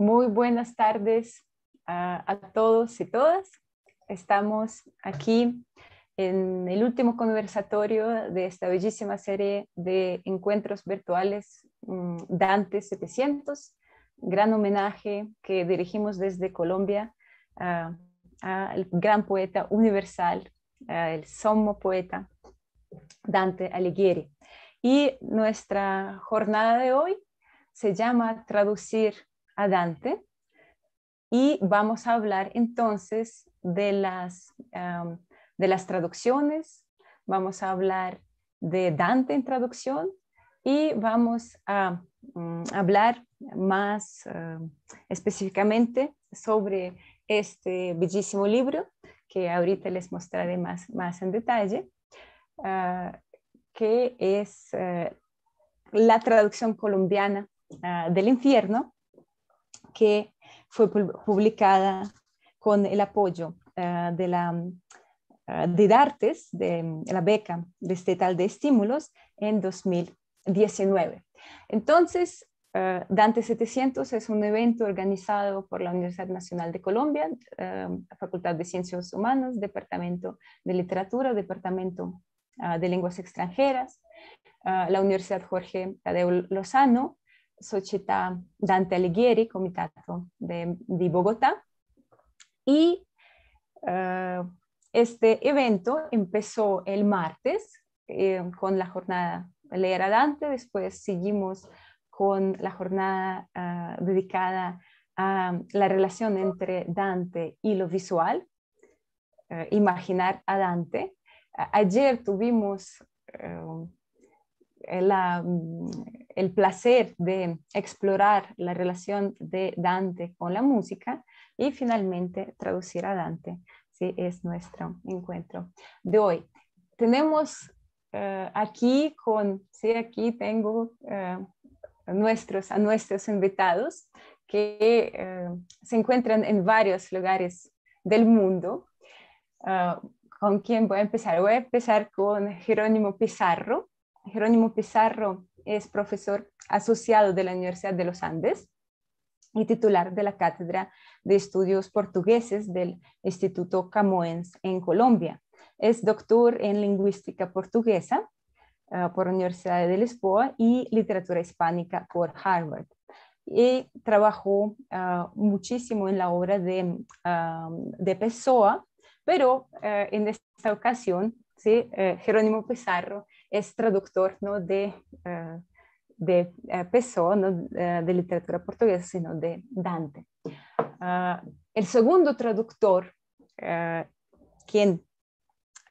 Muy buenas tardes a, todos y todas. Estamos aquí en el último conversatorio de esta bellísima serie de encuentros virtuales mm, Dante 700, gran homenaje que dirigimos desde Colombia ah, al gran poeta universal, ah, el somo poeta Dante Alighieri. Y nuestra jornada de hoy se llama Traducir Dante y vamos a hablar entonces de las, de las traducciones, vamos a hablar de Dante en traducción y vamos a mm, hablar más específicamente sobre este bellísimo libro que ahorita les mostraré más, más en detalle, ah, que es eh, la traducción colombiana ah, del infierno que fue publicada con el apoyo ah, de la ah, de de mm, la beca de estatal de estímulos en 2019. Entonces, ah, Dante 700 es un evento organizado por la Universidad Nacional de Colombia, Facultad de Ciencias Humanas, Departamento de Literatura, Departamento de Lenguas Extranjeras, la Universidad Jorge Tadeo Lozano Sociedad Dante Alighieri, Comitato de, Bogotá, y eh, este evento empezó el martes eh, con la jornada Leer a Dante, después seguimos con la jornada eh, dedicada a la relación entre Dante y lo visual, imaginar a Dante. ayer tuvimos la el placer de explorar la relación de Dante con la música y finalmente traducir a Dante. Sí, es nuestro encuentro de hoy. Tenemos eh, aquí con, sí, aquí tengo eh, nuestros, a nuestros invitados que eh, se encuentran en varios lugares del mundo. ¿Con quién voy a empezar? Voy a empezar con Jerónimo Pizarro. Jerónimo Pizarro es profesor asociado de la Universidad de los Andes y titular de la Cátedra de Estudios Portugueses del Instituto Camoens en Colombia. Es doctor en lingüística portuguesa eh, por la Universidad de Lisboa y literatura hispánica por Harvard. Y trabajó eh, muchísimo en la obra de, um, Pessoa, pero eh, en esta ocasión ¿sí? Jerónimo Pizarro es traductor no de, eh, de eh, Pessoa, no de literatura portuguesa, sino de Dante. Ah, el segundo traductor, eh, quien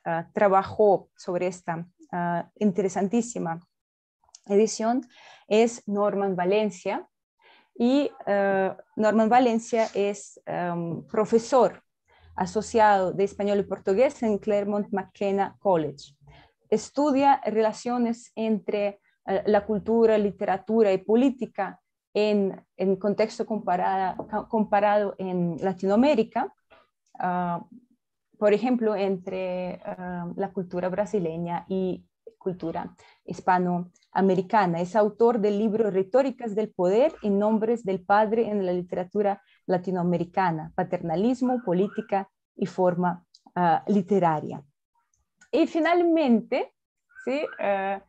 ah, trabajó sobre esta ah, interesantísima edición, es Norman Valencia. Y Norman Valencia es em, profesor asociado de español y portugués en Claremont McKenna College estudia relaciones entre eh, la cultura, literatura y política en, contexto comparado en Latinoamérica, ah, por ejemplo, entre ah, la cultura brasileña y cultura hispanoamericana. Es autor del libro Retóricas del Poder y Nombres del Padre en la Literatura Latinoamericana, Paternalismo, Política y Forma ah, Literaria. Y finalmente, ¿sí? Eh,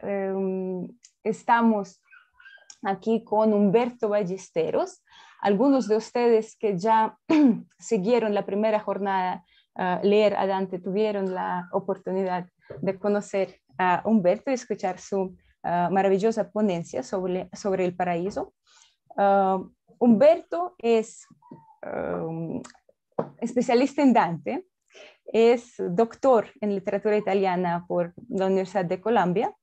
em, estamos aquí con Humberto Ballesteros. Algunos de ustedes que ya siguieron la primera jornada eh, leer Leer Dante, tuvieron la oportunidad de conocer a Humberto y escuchar su eh, maravillosa ponencia sobre, sobre el paraíso. Humberto es em, especialista en Dante, es doctor en literatura italiana por la Universidad de Colombia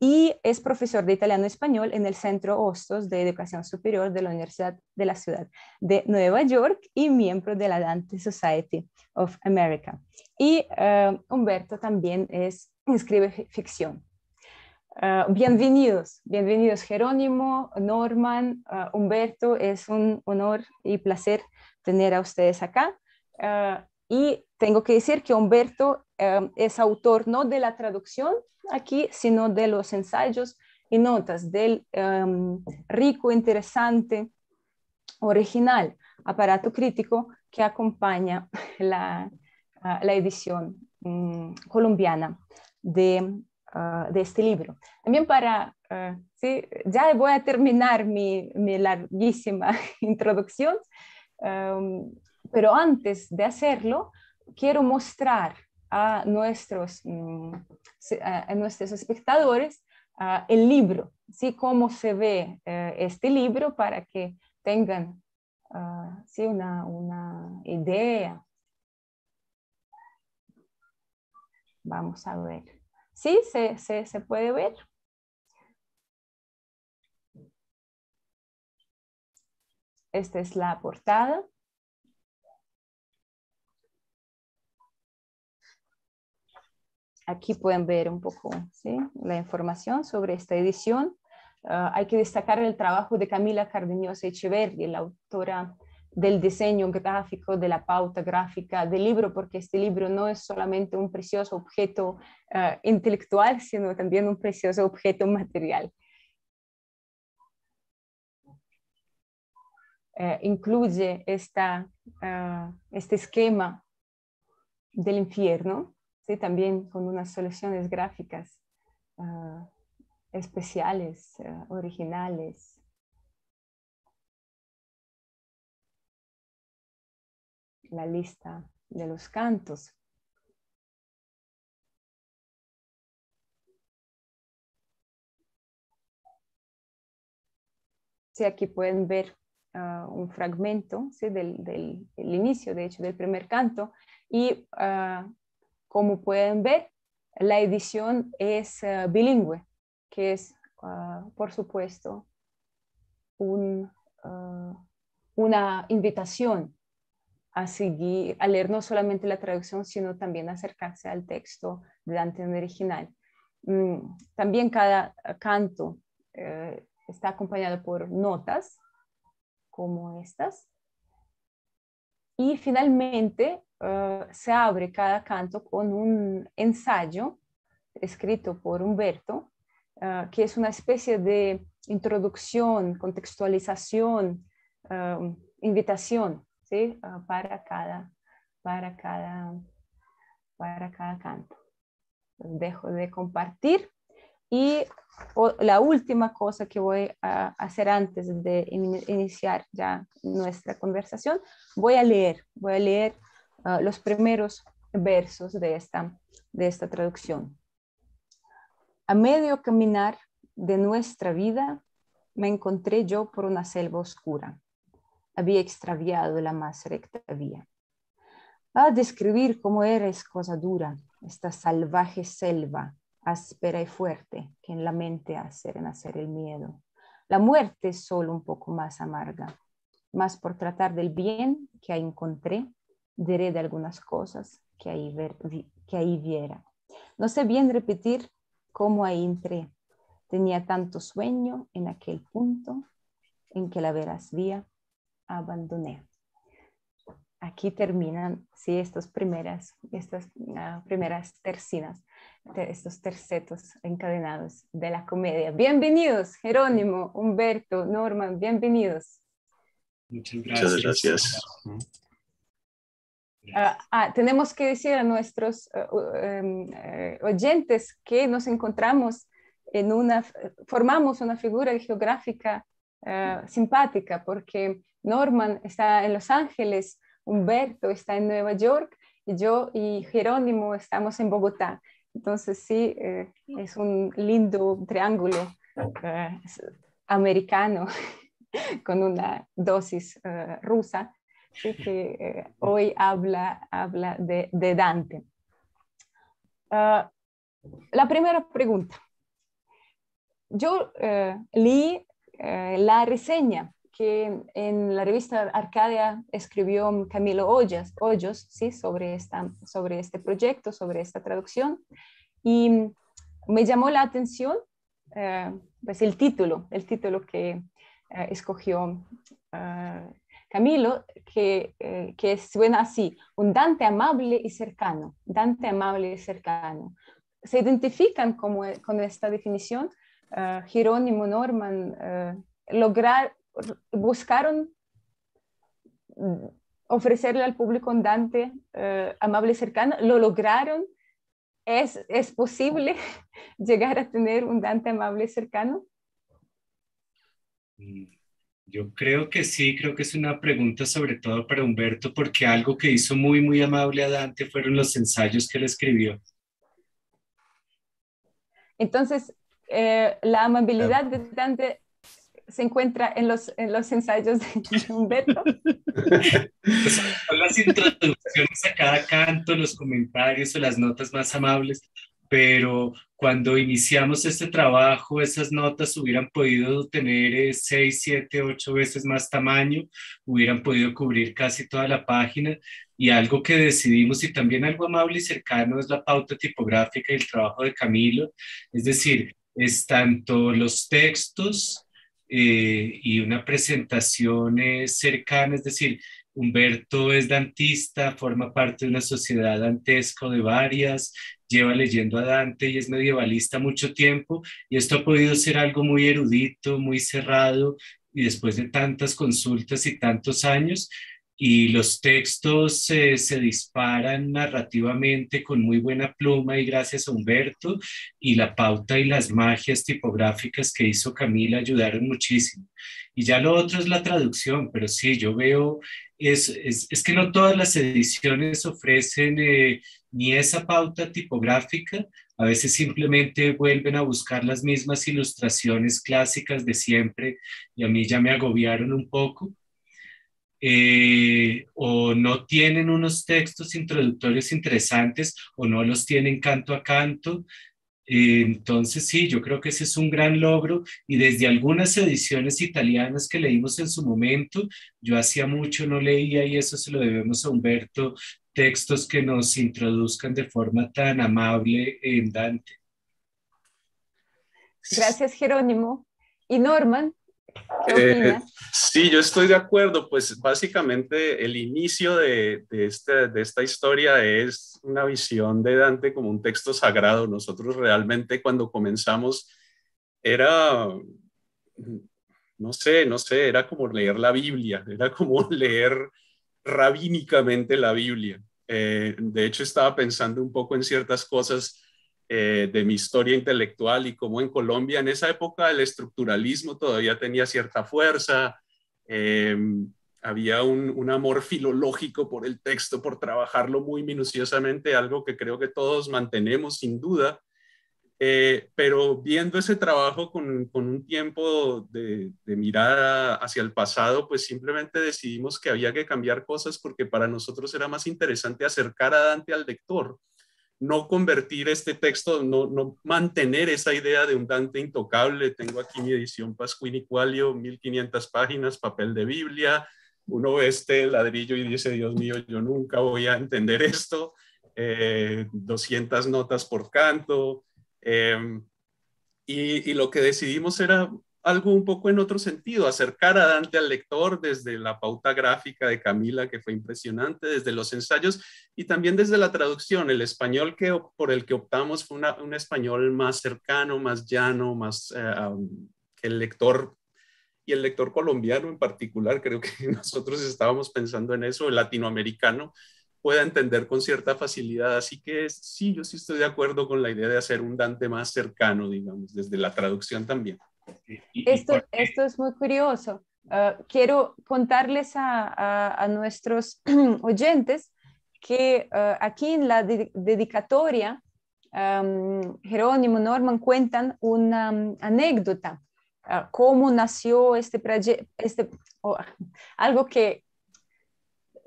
y es profesor de italiano español en el Centro Hostos de Educación Superior de la Universidad de la Ciudad de Nueva York y miembro de la Dante Society of America. Y eh, Humberto también es, escribe ficción. Eh, bienvenidos, bienvenidos Jerónimo, Norman, eh, Humberto, es un honor y placer tener a ustedes acá. Y tengo que decir que Humberto em, es autor no de la traducción aquí, sino de los ensayos y notas del em, rico, interesante, original aparato crítico que acompaña la, edición mm, colombiana ah, de, este libro. También para, ah, ya voy a terminar mi, larguísima introducción. Em, pero antes de hacerlo, quiero mostrar a nuestros, mm, nuestros espectadores el libro, ¿sí? cómo se ve eh, este libro para que tengan ah, una, idea. Vamos a ver. ¿Sí? se puede ver? Esta es la portada. Aquí pueden ver un poco la información sobre esta edición. Ah, hay que destacar el trabajo de Camila Cardenosa Echeverri, la autora del diseño gráfico, de la pauta gráfica del libro, porque este libro no es solamente un precioso objeto ah, intelectual, sino también un precioso objeto material. Ah, incluye este esquema del infierno, sí, también con unas soluciones gráficas ah, especiales, ah, originales. La lista de los cantos. Sí, aquí pueden ver ah, un fragmento del, inicio, de hecho, del primer canto, y como pueden ver, la edición es eh, bilingüe, que es, ah, por supuesto, ah, una invitación a seguir, a leer no solamente la traducción, sino también acercarse al texto delante del original. Mm, también cada canto eh, está acompañado por notas como estas. Y finalmente, eh, se abre cada canto con un ensayo escrito por Humberto, eh, que es una especie de introducción, contextualización, eh, invitación ¿sí? para, cada, para, cada, para cada canto. Dejo de compartir y la última cosa que voy a hacer antes de iniciar ya nuestra conversación, voy a leer, voy a leer Ah, los primeros versos de esta, de esta traducción. A medio caminar de nuestra vida me encontré yo por una selva oscura. Había extraviado la más recta vía. A describir cómo era es cosa dura esta salvaje selva áspera y fuerte que en la mente hace renacer el miedo. La muerte es solo un poco más amarga, más por tratar del bien que encontré diré de algunas cosas que ahí, que ahí viera. No sé bien repetir cómo ahí entré. Tenía tanto sueño en aquel punto en que la vía abandoné. Aquí terminan, sí, estas primeras, estas ah, primeras tercinas, estos tercetos encadenados de la comedia. Bienvenidos, Jerónimo, Humberto, Norman, bienvenidos. gracias. Muchas gracias. Ah, ah, tenemos que decir a nuestros eh, em, eh, oyentes que nos encontramos en una, formamos una figura geográfica eh, simpática porque Norman está en Los Ángeles, Humberto está en Nueva York y yo y Jerónimo estamos en Bogotá. Entonces sí, es un lindo triángulo americano con una dosis rusa que eh, hoy habla, habla de, de Dante. Ah, la primera pregunta. Yo eh, leí eh, la reseña que en la revista Arcadia escribió Camilo Hoyos ¿sí? sobre, esta, sobre este proyecto, sobre esta traducción, y me llamó la atención eh, pues el título, el título que escogió ah, Camilo, eh, que, suena así, un Dante amable y cercano, Dante amable y cercano. Se identifican como, eh, con esta definición eh, Jerónimo Norman, lograr, buscaron mm, ofrecerle al público un Dante amable y cercano, lo lograron, ¿Es, posible llegar a tener un Dante amable y cercano? Mm. Yo creo que sí, creo que es una pregunta sobre todo para Humberto, porque algo que hizo muy, muy amable a Dante fueron los ensayos que él escribió. Entonces, eh, la amabilidad de Dante se encuentra en los, en los ensayos de Humberto. Pues, son las introducciones a cada canto, los comentarios o las notas más amables, pero cuando iniciamos este trabajo, esas notas hubieran podido tener eh, seis, siete, ocho veces más tamaño, hubieran podido cubrir casi toda la página y algo que decidimos y también algo amable y cercano es la pauta tipográfica y el trabajo de Camilo, es decir, es tanto los textos eh, y una presentación eh, cercana, es decir, Humberto es dantista, forma parte de una sociedad dantesco de varias, lleva leyendo a Dante y es medievalista mucho tiempo y esto ha podido ser algo muy erudito, muy cerrado y después de tantas consultas y tantos años y los textos eh, se disparan narrativamente con muy buena pluma y gracias a Humberto y la pauta y las magias tipográficas que hizo Camila ayudaron muchísimo. Y ya lo otro es la traducción, pero sí, yo veo, es, que no todas las ediciones ofrecen... Eh, ni esa pauta tipográfica, a veces simplemente vuelven a buscar las mismas ilustraciones clásicas de siempre y a mí ya me agobiaron un poco. Eh, o no tienen unos textos introductorios interesantes o no los tienen canto a canto. entonces sí, yo creo que ese es un gran logro y desde algunas ediciones italianas que leímos en su momento, yo hacía mucho no leía y eso se lo debemos a Humberto textos que nos introduzcan de forma tan amable en Dante. Gracias, Jerónimo. Y Norman, eh, sí, yo estoy de acuerdo. Pues básicamente el inicio este, de, esta historia es una visión de Dante como un texto sagrado. Nosotros realmente cuando comenzamos era, no sé, no sé, era como leer la Biblia, era como leer rabínicamente la Biblia. Eh, de hecho, estaba pensando un poco en ciertas cosas eh, de mi historia intelectual y cómo en Colombia en esa época el estructuralismo todavía tenía cierta fuerza. Eh, había un, amor filológico por el texto, por trabajarlo muy minuciosamente, algo que creo que todos mantenemos sin duda, eh, pero viendo ese trabajo con, con un tiempo de, de, mirada hacia el pasado, pues simplemente decidimos que había que cambiar cosas porque para nosotros era más interesante acercar a Dante al lector, no convertir este texto, no, no mantener esa idea de un Dante intocable. Tengo aquí mi edición Pascuini Qualio, 1500 páginas, papel de Biblia. Uno ve este ladrillo y dice, Dios mío, yo nunca voy a entender esto. 200 eh, notas por canto. Em, y, lo que decidimos era algo un poco en otro sentido, acercar a Dante al lector desde la pauta gráfica de Camila, que fue impresionante, desde los ensayos y también desde la traducción. El español que, por el que optamos fue un español más cercano, más llano, más eh, que el lector y el lector colombiano en particular, creo que nosotros estábamos pensando en eso, el latinoamericano, pueda entender con cierta facilidad. Así que sí, yo sí estoy de acuerdo con la idea de hacer un Dante más cercano, digamos, desde la traducción también. esto, esto es muy curioso. Ah, quiero contarles a, a, nuestros oyentes que ah, aquí en la dedicatoria Jerónimo Norman cuentan una mm, anécdota, ah, cómo nació este proyecto, este, algo que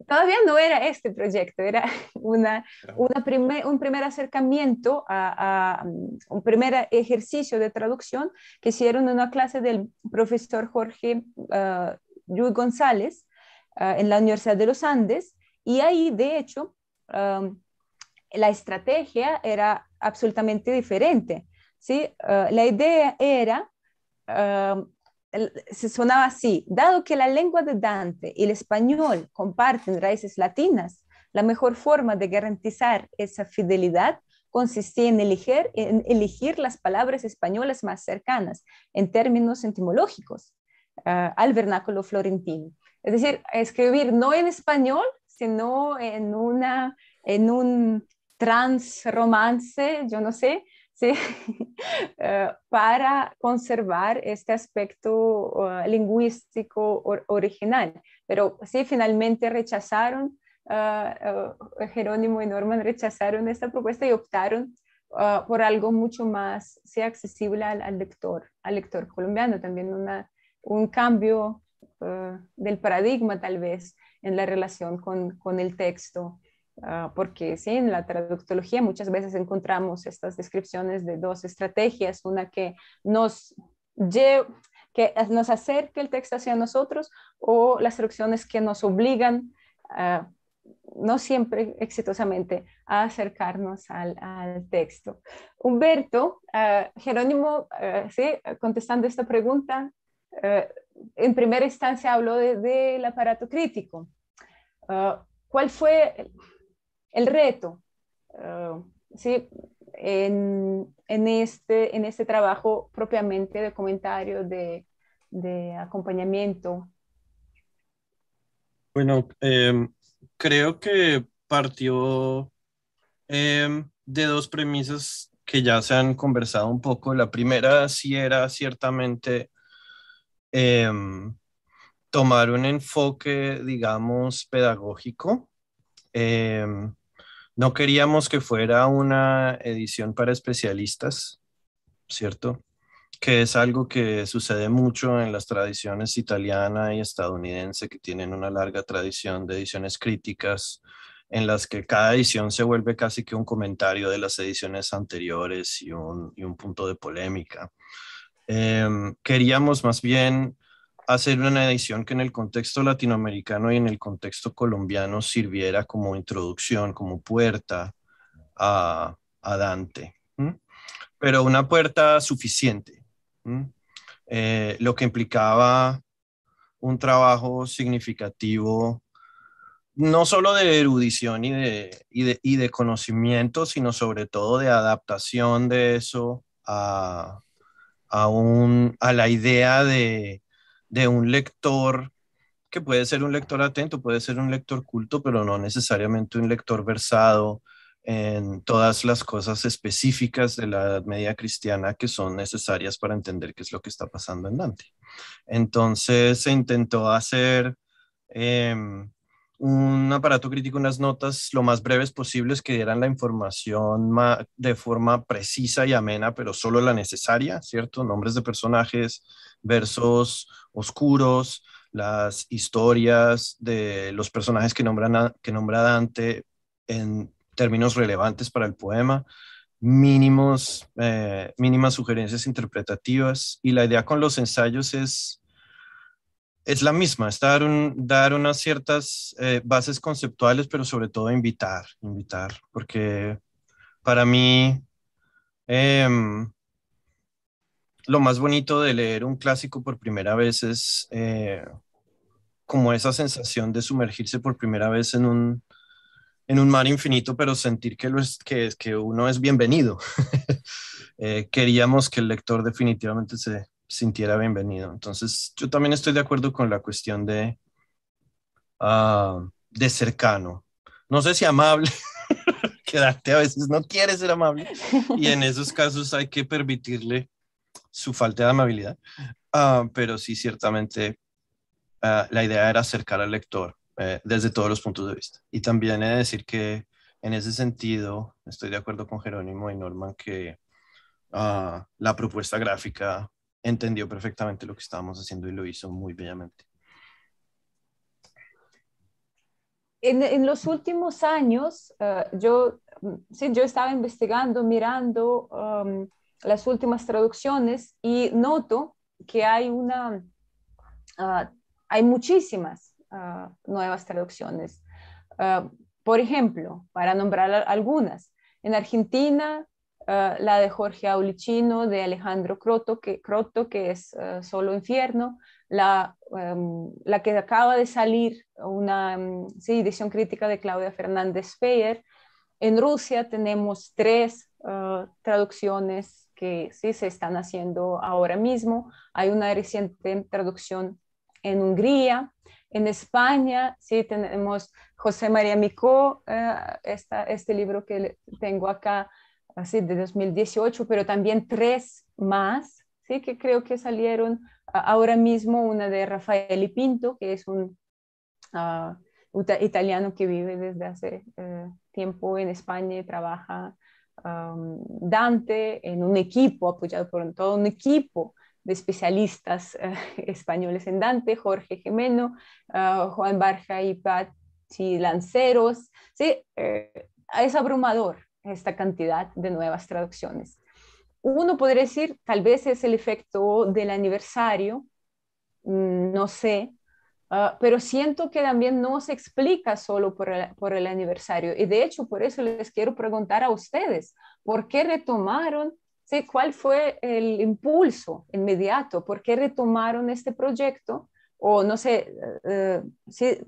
todavía no era este proyecto, era una, una un primer acercamiento a, un primer ejercicio de traducción que hicieron en una clase del profesor Jorge uh, González ah, en la Universidad de los Andes. Y ahí, de hecho, ah, la estrategia era absolutamente diferente. ¿sí? la idea era se sonaba así, dado que la lengua de Dante y el español comparten raíces latinas, la mejor forma de garantizar esa fidelidad consistía en elegir, las palabras españolas más cercanas en términos etimológicos ah, al vernáculo florentino. Es decir, escribir no en español, sino en, una, en un trans romance, yo no sé, ¿sí? Eh, para conservar este aspecto ah, lingüístico original. Pero sí, finalmente rechazaron, ah, ah, eh, Jerónimo y Norman rechazaron esta propuesta y optaron por algo mucho más sea accesible al, al, lector, al lector colombiano, también una, un cambio del paradigma tal vez en la relación con, con el texto Ah, porque sí, en la traductología muchas veces encontramos estas descripciones de dos estrategias, una que nos lleva, que nos acerque el texto hacia nosotros o las traducciones que nos obligan, ah, no siempre exitosamente, a acercarnos al, al texto. Humberto, ah, Jerónimo, sí, contestando esta pregunta, en primera instancia habló del aparato crítico. ¿Cuál fue el reto, ah, sí, en, este, en este trabajo propiamente de comentarios de, acompañamiento? Bueno, em, creo que partió em, de dos premisas que ya se han conversado un poco. La primera sí era ciertamente em, tomar un enfoque, digamos, pedagógico no queríamos que fuera una edición para especialistas, ¿cierto? Que es algo que sucede mucho en las tradiciones italiana y estadounidense, que tienen una larga tradición de ediciones críticas, en las que cada edición se vuelve casi que un comentario de las ediciones anteriores y un, punto de polémica. Em, queríamos más bien hacer una edición que en el contexto latinoamericano y en el contexto colombiano sirviera como introducción, como puerta a, Dante, pero una puerta suficiente, eh, lo que implicaba un trabajo significativo no solo de erudición y de, y de, conocimiento, sino sobre todo de adaptación de eso a la idea de de un lector que puede ser un lector atento, puede ser un lector culto, pero no necesariamente un lector versado en todas las cosas específicas de la Edad Media cristiana que son necesarias para entender qué es lo que está pasando en Dante. Entonces se intentó hacer em, un aparato crítico, unas notas lo más breves posibles que dieran la información de forma precisa y amena, pero solo la necesaria, ¿cierto? Nombres de personajes, versos oscuros, las historias de los personajes que, nombran que nombra Dante en términos relevantes para el poema, mínimos, eh, mínimas sugerencias interpretativas. Y la idea con los ensayos es es la misma, es dar, unas ciertas eh, bases conceptuales, pero sobre todo invitar, invitar, porque para mí em, lo más bonito de leer un clásico por primera vez es eh, como esa sensación de sumergirse por primera vez en un, mar infinito, pero sentir que, lo que, que uno es bienvenido. Eh, queríamos que el lector definitivamente se, sintiera bienvenido. Entonces, yo también estoy de acuerdo con la cuestión de, ah, de cercano. No sé si amable, quedarte a veces no quiere ser amable y en esos casos hay que permitirle su falta de amabilidad. Ah, pero sí, ciertamente ah, la idea era acercar al lector eh, desde todos los puntos de vista. Y también he de decir que en ese sentido estoy de acuerdo con Jerónimo y Norman que la propuesta gráfica entendió perfectamente lo que estábamos haciendo y lo hizo muy bellamente. En, en los últimos años, eh, yo, sí, yo estaba investigando, mirando um, las últimas traducciones y noto que hay una, ah, hay muchísimas ah, nuevas traducciones. Ah, por ejemplo, para nombrar algunas, en Argentina Ah, la de Jorge Aulichino, de Alejandro Croto, que, es ah, Solo Infierno, em, la, que acaba de salir, una em, edición crítica de Claudia Fernández Feyer. En Rusia tenemos tres ah, traducciones que sí se están haciendo ahora mismo. Hay una reciente traducción en Hungría. En España, sí, tenemos José María Micó, eh, este libro que tengo acá, así de 2018, pero también tres más, ¿sí? que creo que salieron ahora mismo, una de Rafael Pinto, que es un ah, italiano que vive desde hace eh, tiempo en España y trabaja Dante en un equipo, apoyado por todo un equipo de especialistas eh, españoles en Dante, Jorge Gemeno, ah, Juan Barja y Pati Lanceros. ¿sí? Eh, es abrumador esta cantidad de nuevas traducciones. Uno podría decir, tal vez es el efecto del aniversario, mm, no sé, ah, pero siento que también no se explica solo por el, aniversario. Y de hecho, por eso les quiero preguntar a ustedes, ¿por qué retomaron cuál fue el impulso inmediato, por qué retomaron este proyecto o no sé, eh, eh, eh,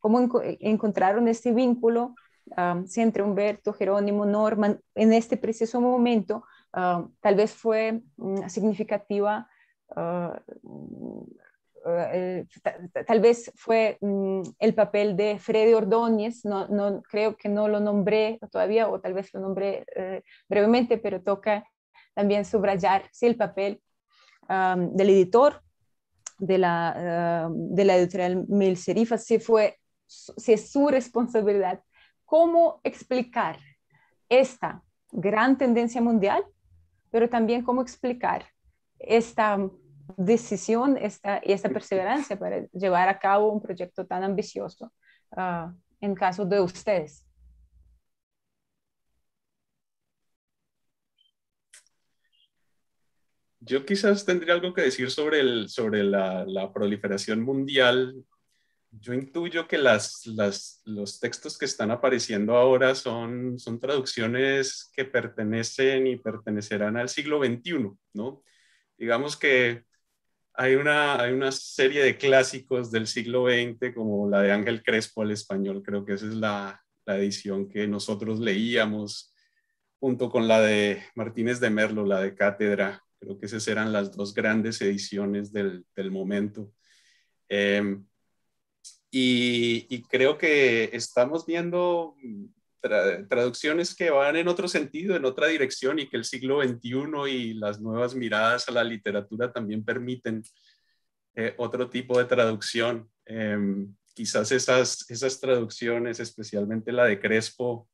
cómo encontraron este vínculo entre Humberto, Jerónimo, Norman, en este preciso momento, tal vez fue mm, significativa, ah, mm, ah, tal vez fue mm, el papel de Freddy Ordóñez, no, creo que no lo nombré todavía, o tal vez lo nombré eh, brevemente, pero toca también subrayar si el papel del editor de la, ah, de la editorial Mil si fue, es su responsabilidad cómo explicar esta gran tendencia mundial, pero también cómo explicar esta decisión esta, y esta perseverancia para llevar a cabo un proyecto tan ambicioso ah, en caso de ustedes. Yo quizás tendría algo que decir sobre, el, sobre la, la proliferación mundial yo intuyo que las, los textos que están apareciendo ahora son, son traducciones que pertenecen y pertenecerán al siglo XXI, ¿no? Digamos que hay una, hay una serie de clásicos del siglo XX, como la de Ángel Crespo al español, creo que esa es la, la edición que nosotros leíamos, junto con la de Martínez de Merlo, la de Cátedra, creo que esas eran las dos grandes ediciones del, del momento. Em, y, creo que estamos viendo mm, traducciones que van en otro sentido, en otra dirección, y que el siglo XXI y las nuevas miradas a la literatura también permiten eh, otro tipo de traducción. Em, quizás esas, esas traducciones, especialmente la de Crespo,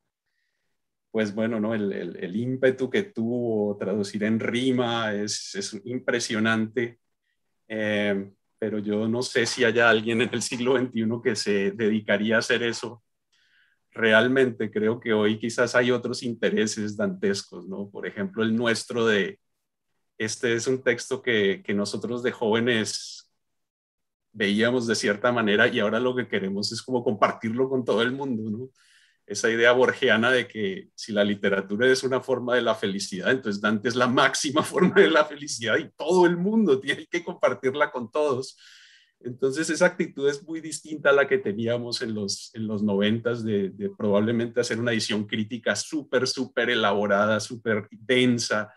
pues bueno, ¿no? el, el, ímpetu que tuvo traducir en rima es, es impresionante. Eh, pero yo no sé si haya alguien en el siglo XXI que se dedicaría a hacer eso. Realmente creo que hoy quizás hay otros intereses dantescos, ¿no? Por ejemplo, el nuestro de, este es un texto que, nosotros de jóvenes veíamos de cierta manera y ahora lo que queremos es como compartirlo con todo el mundo, ¿no? esa idea borgiana de que si la literatura es una forma de la felicidad, entonces Dante es la máxima forma de la felicidad y todo el mundo tiene que compartirla con todos. Entonces esa actitud es muy distinta a la que teníamos en los, en los 90 de, probablemente hacer una edición crítica súper, súper elaborada, súper densa.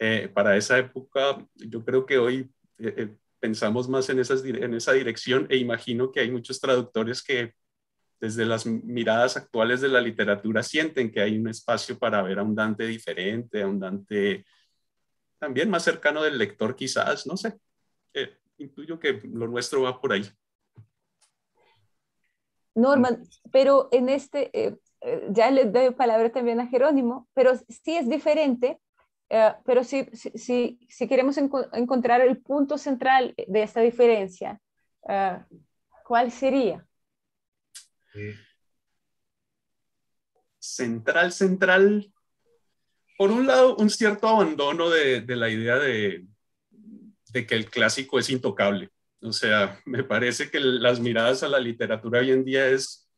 Eh, para esa época, yo creo que hoy eh, eh, pensamos más en, esas, en esa dirección e imagino que hay muchos traductores que desde las miradas actuales de la literatura sienten que hay un espacio para ver a un Dante diferente, a un Dante también más cercano del lector quizás, no sé. Eh, intuyo que lo nuestro va por ahí. Norman, pero en este, eh, eh, ya le doy palabra también a Jerónimo, pero sí es diferente, eh, pero si, si si queremos encontrar el punto central de esta diferencia, ¿cuál sería? Central, central. Por un lado, un cierto abandono de, la idea de, de que el clásico es intocable. O sea, me parece que las miradas a la literatura hoy en día es,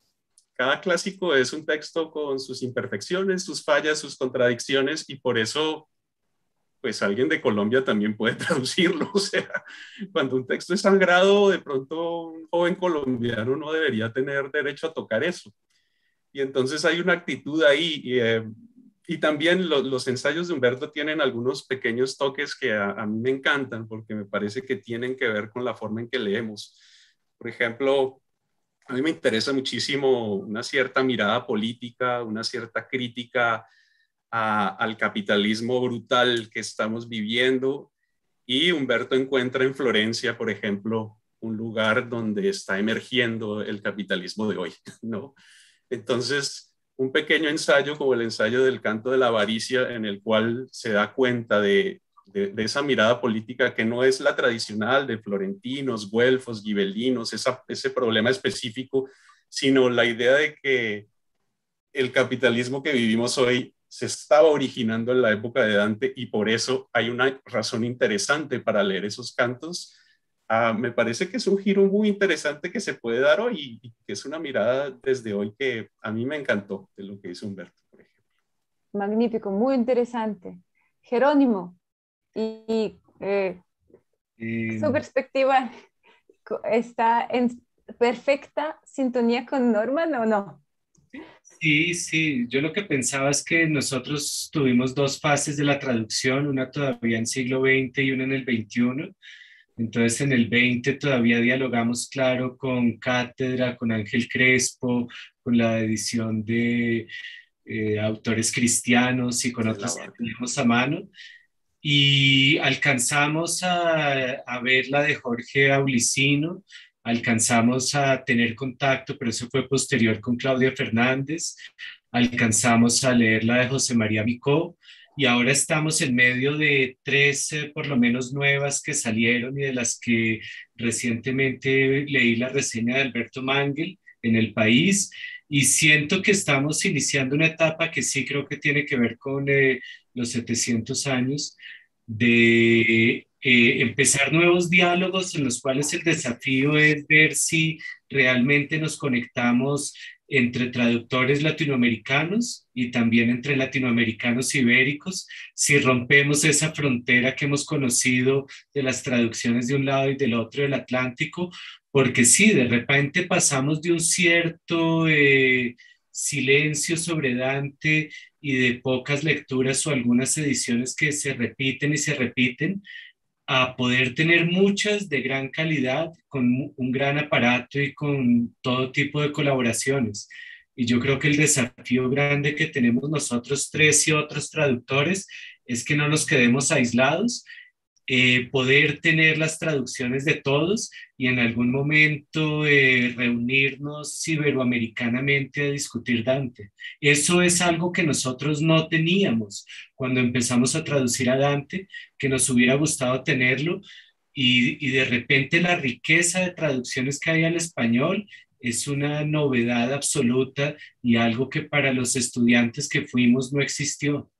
cada clásico es un texto con sus imperfecciones, sus fallas, sus contradicciones, y por eso pues alguien de Colombia también puede traducirlo. O sea, cuando un texto es sangrado, de pronto un joven colombiano no debería tener derecho a tocar eso. Y entonces hay una actitud ahí. Y, eh, también los ensayos de Humberto tienen algunos pequeños toques que a, mí me encantan porque me parece que tienen que ver con la forma en que leemos. Por ejemplo, a mí me interesa muchísimo una cierta mirada política, una cierta crítica al capitalismo brutal que estamos viviendo. Y Humberto encuentra en Florencia, por ejemplo, un lugar donde está emergiendo el capitalismo de hoy, ¿no? Entonces, un pequeño ensayo como el ensayo del canto de la avaricia, en el cual se da cuenta de, esa mirada política que no es la tradicional de florentinos, güelfos, gibelinos, ese problema específico, sino la idea de que el capitalismo que vivimos hoy se estaba originando en la época de Dante y por eso hay una razón interesante para leer esos cantos. Ah, me parece que es un giro muy interesante que se puede dar hoy y que es una mirada desde hoy que a mí me encantó de lo que hizo Humberto, por ejemplo. Magnífico, muy interesante. Jerónimo, eh, su perspectiva está en perfecta sintonía con Norman o no? Sí, sí, yo lo que pensaba es que nosotros tuvimos dos fases de la traducción, una todavía en siglo XX y una en el XXI. Entonces en el XX todavía dialogamos, claro, con Cátedra, con Ángel Crespo, con la edición de eh, autores cristianos y con otras que tenemos a mano. Y alcanzamos a, a ver la de Jorge Aulicino, alcanzamos a tener contacto, pero eso fue posterior con Claudia Fernández, alcanzamos a leer la de José María Micó y ahora estamos en medio de tres, por lo menos, nuevas que salieron y de las que recientemente leí la reseña de Alberto Mangel en el país y siento que estamos iniciando una etapa que sí creo que tiene que ver con eh, los 700 años de eh, empezar nuevos diálogos en los cuales el desafío es ver si realmente nos conectamos entre traductores latinoamericanos y también entre latinoamericanos ibéricos, si rompemos esa frontera que hemos conocido de las traducciones de un lado y del otro del Atlántico, porque sí, de repente pasamos de un cierto eh, silencio sobre Dante y de pocas lecturas o algunas ediciones que se repiten y se repiten a poder tener muchas de gran calidad, con un gran aparato y con todo tipo de colaboraciones. Y yo creo que el desafío grande que tenemos nosotros tres y otros traductores es que no nos quedemos aislados eh, poder tener las traducciones de todos y en algún momento eh, reunirnos ciberoamericanamente a discutir Dante. Eso es algo que nosotros no teníamos cuando empezamos a traducir a Dante, que nos hubiera gustado tenerlo. y de repente la riqueza de traducciones que hay al español es una novedad absoluta y algo que para los estudiantes que fuimos no existió.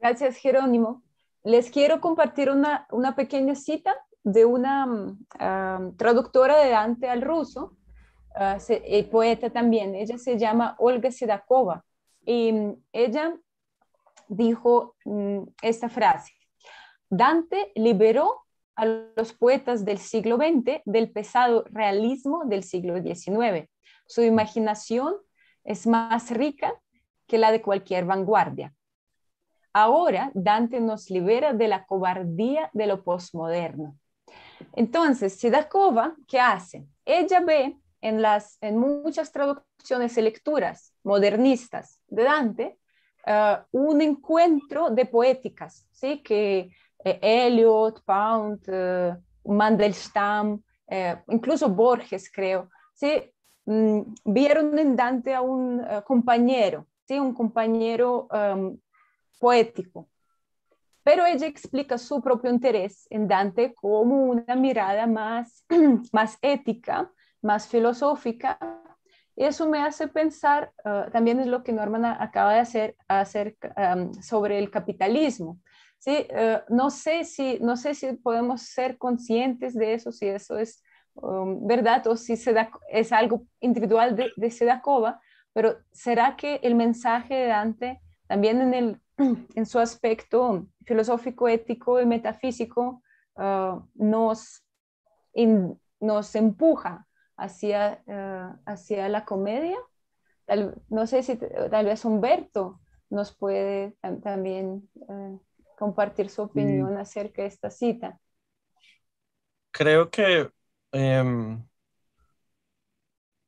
Gracias, Jerónimo. Les quiero compartir una, pequeña cita de una mm, traductora de Dante al ruso, y ah, eh, poeta también. Ella se llama Olga Sidakova y mm, ella dijo mm, esta frase. Dante liberó a los poetas del siglo XX del pesado realismo del siglo XIX. Su imaginación es más rica que la de cualquier vanguardia. Ahora Dante nos libera de la cobardía de lo posmoderno. Entonces, Sidakova, ¿qué hace? Ella ve en, las, en muchas traducciones y lecturas modernistas de Dante eh, un encuentro de poéticas, ¿sí? que eh, Eliot, Pound, eh, Mandelstam, incluso Borges, creo, mm, vieron en Dante a un compañero, ¿sí? un compañero em, poético. Pero ella explica su propio interés en Dante como una mirada más, más ética, más filosófica. Y eso me hace pensar, eh, también es lo que Norman acaba de hacer, hacer sobre el capitalismo. ¿sí? Eh, no, sé si, no sé si podemos ser conscientes de eso, si eso es um, verdad o si es algo individual de, de Sedakova, pero ¿será que el mensaje de Dante también en, en su aspecto filosófico, ético y metafísico, ah, nos, nos empuja hacia, ah, hacia la comedia. no sé si tal vez Humberto nos puede también ah, compartir su opinión acerca de esta cita. Creo que em,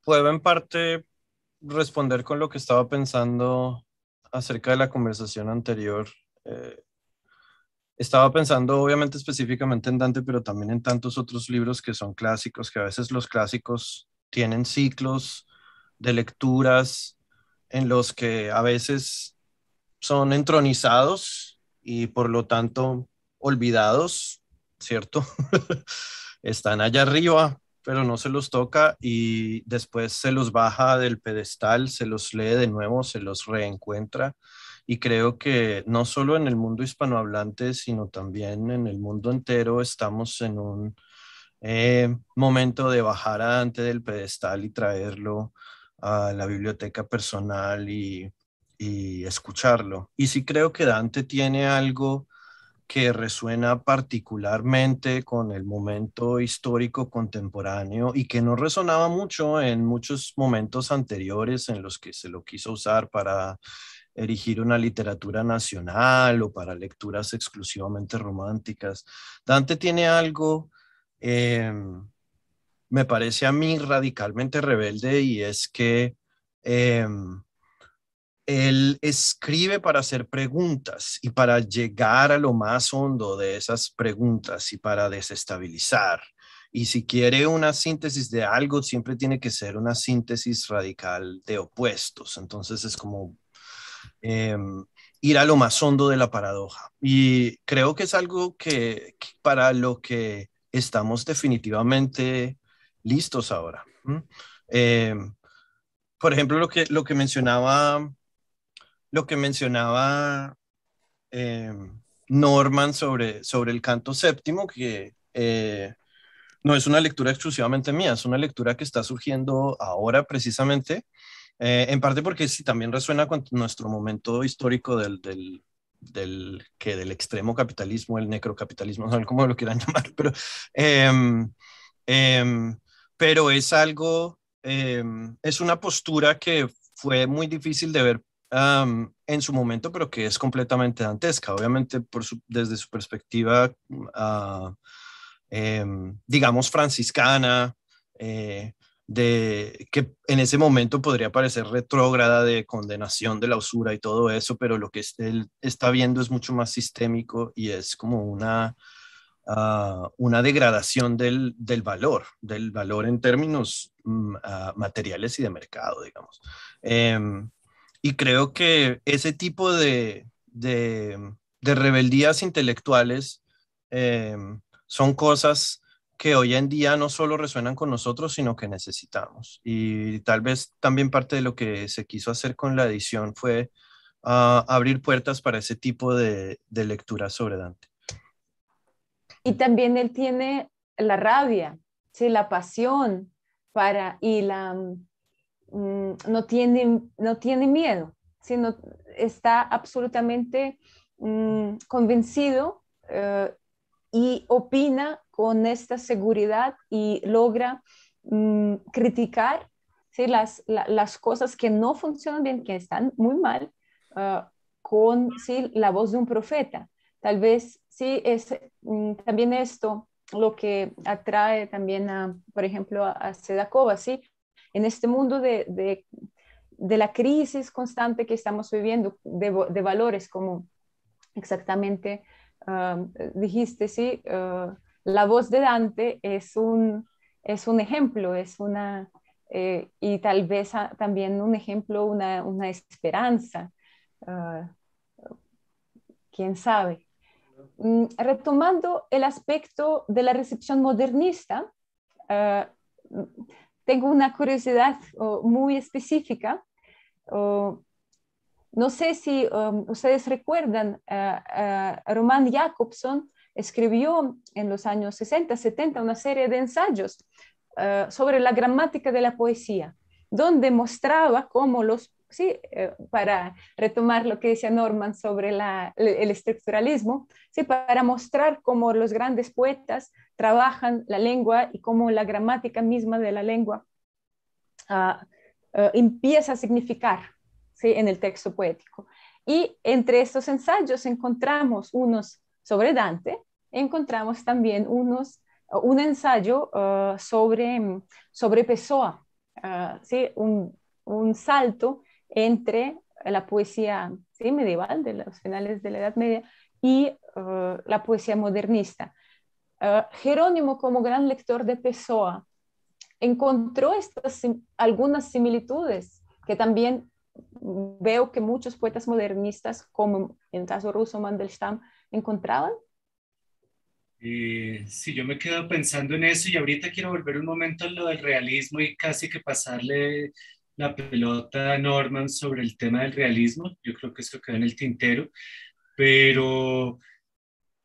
puedo en parte responder con lo que estaba pensando acerca de la conversación anterior, eh, estaba pensando obviamente específicamente en Dante, pero también en tantos otros libros que son clásicos, que a veces los clásicos tienen ciclos de lecturas en los que a veces son entronizados y por lo tanto olvidados, ¿cierto? Están allá arriba, pero no se los toca y después se los baja del pedestal, se los lee de nuevo, se los reencuentra. Y creo que no solo en el mundo hispanohablante, sino también en el mundo entero estamos en un eh, momento de bajar a Dante del pedestal y traerlo a la biblioteca personal y, y escucharlo. Y sí creo que Dante tiene algo que resuena particularmente con el momento histórico contemporáneo y que no resonaba mucho en muchos momentos anteriores en los que se lo quiso usar para erigir una literatura nacional o para lecturas exclusivamente románticas. Dante tiene algo, em, me parece a mí radicalmente rebelde y es que em, él escribe para hacer preguntas y para llegar a lo más hondo de esas preguntas y para desestabilizar. Y si quiere una síntesis de algo, siempre tiene que ser una síntesis radical de opuestos. Entonces es como em, ir a lo más hondo de la paradoja. Y creo que es algo que, para lo que estamos definitivamente listos ahora. Em, por ejemplo, lo que, lo que mencionaba lo que mencionaba eh, Norman sobre, sobre el canto séptimo, que eh, no es una lectura exclusivamente mía, es una lectura que está surgiendo ahora precisamente, eh, en parte porque sí también resuena con nuestro momento histórico del, que del extremo capitalismo, el necrocapitalismo, no sé cómo lo quieran llamar, pero, em, em, pero es algo, em, es una postura que fue muy difícil de ver en su momento, pero que es completamente dantesca. Obviamente, por desde su perspectiva, mm, ah, em, digamos, franciscana, eh, de que en ese momento podría parecer retrógrada de condenación de la usura y todo eso, pero lo que él está viendo es mucho más sistémico y es como una, ah, una degradación del, del, valor, del valor en términos mm, ah, materiales y de mercado, digamos. Em, y creo que ese tipo de, rebeldías intelectuales eh, son cosas que hoy en día no solo resuenan con nosotros, sino que necesitamos. Y tal vez también parte de lo que se quiso hacer con la edición fue ah, abrir puertas para ese tipo de, de lectura sobre Dante. Y también él tiene la rabia, ¿sí? la pasión para, y la, Mm, no, tiene, no tiene miedo, sino está absolutamente mm, convencido eh, y opina con esta seguridad y logra mm, criticar las, las cosas que no funcionan bien, que están muy mal, eh, con ¿sí? la voz de un profeta. Tal vez sí es también esto lo que atrae también a, por ejemplo, a, a Sedakova, ¿sí? en este mundo de, la crisis constante que estamos viviendo, de, valores como exactamente um, dijiste, uh, la voz de Dante es un, es un ejemplo, es una, eh, y tal vez ah, también un ejemplo, una, esperanza, uh, quién sabe. Mm, retomando el aspecto de la recepción modernista, uh, tengo una curiosidad muy específica. no sé si um, ustedes recuerdan, eh, eh, Román Roman Jacobson escribió en los años 60, 70 una serie de ensayos eh, sobre la gramática de la poesía, donde mostraba cómo los sí, eh, para retomar lo que decía Norman sobre el estructuralismo, sí, para mostrar cómo los grandes poetas trabajan la lengua y cómo la gramática misma de la lengua ah, eh, empieza a significar ¿sí? en el texto poético. Y entre estos ensayos encontramos unos sobre Dante, encontramos también unos, eh, un ensayo sobre, mm, sobre Pessoa, ¿sí? un salto entre la poesía medieval de los finales de la Edad Media y uh, la poesía modernista. Uh, Jerónimo, como gran lector de Pessoa, encontró algunas similitudes que también veo que muchos poetas modernistas, como en el caso ruso Mandelstam, encontraban. Eh, sí, yo me quedo pensando en eso y ahorita quiero volver un momento a lo del realismo y casi que pasarle la pelota Norman sobre el tema del realismo, yo creo que esto quedó en el tintero, pero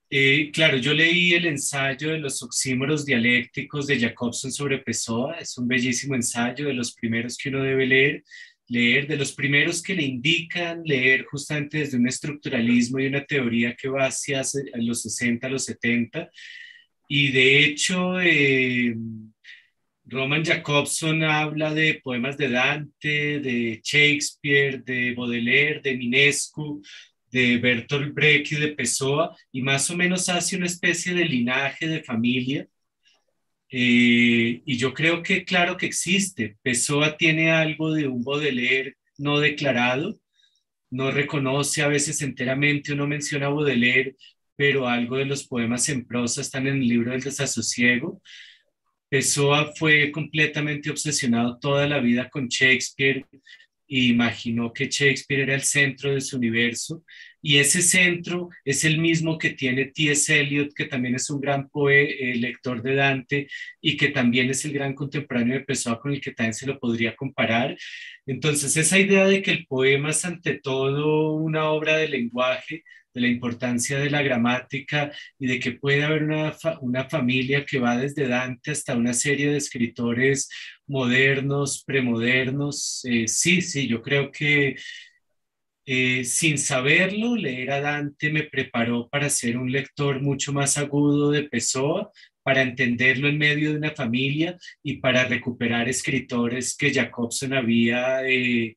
eh, claro, yo leí el ensayo de los oxímoros dialécticos de Jacobson sobre Pessoa, es un bellísimo ensayo de los primeros que uno debe leer, leer, de los primeros que le indican leer justamente desde un estructuralismo y una teoría que va hacia los 60, los 70, y de hecho... Eh, Roman Jacobson habla de poemas de Dante, de Shakespeare, de Baudelaire, de Minescu, de Bertolt Brecht y de Pessoa, y más o menos hace una especie de linaje de familia. Eh, y yo creo que claro que existe. Pessoa tiene algo de un Baudelaire no declarado, no reconoce a veces enteramente, uno menciona Baudelaire, pero algo de los poemas en prosa están en el libro del desasosiego. Pessoa fue completamente obsesionado toda la vida con Shakespeare y imaginó que Shakespeare era el centro de su universo y ese centro es el mismo que tiene T.S. Eliot, que también es un gran poeta, eh, lector de Dante y que también es el gran contemporáneo de Pessoa con el que también se lo podría comparar. Entonces, esa idea de que el poema es ante todo una obra de lenguaje de la importancia de la gramática y de que puede haber una, familia que va desde Dante hasta una serie de escritores modernos, premodernos. Eh, sí, sí, yo creo que eh, sin saberlo, leer a Dante me preparó para ser un lector mucho más agudo de Pessoa, para entenderlo en medio de una familia y para recuperar escritores que Jacobson había eh,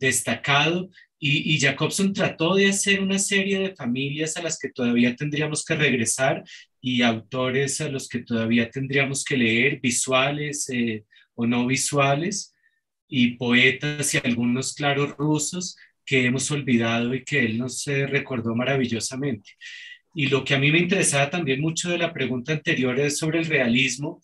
destacado y, Jacobson trató de hacer una serie de familias a las que todavía tendríamos que regresar y autores a los que todavía tendríamos que leer, visuales eh, o no visuales, y poetas y algunos, claros rusos que hemos olvidado y que él nos eh, recordó maravillosamente. Y lo que a mí me interesaba también mucho de la pregunta anterior es sobre el realismo.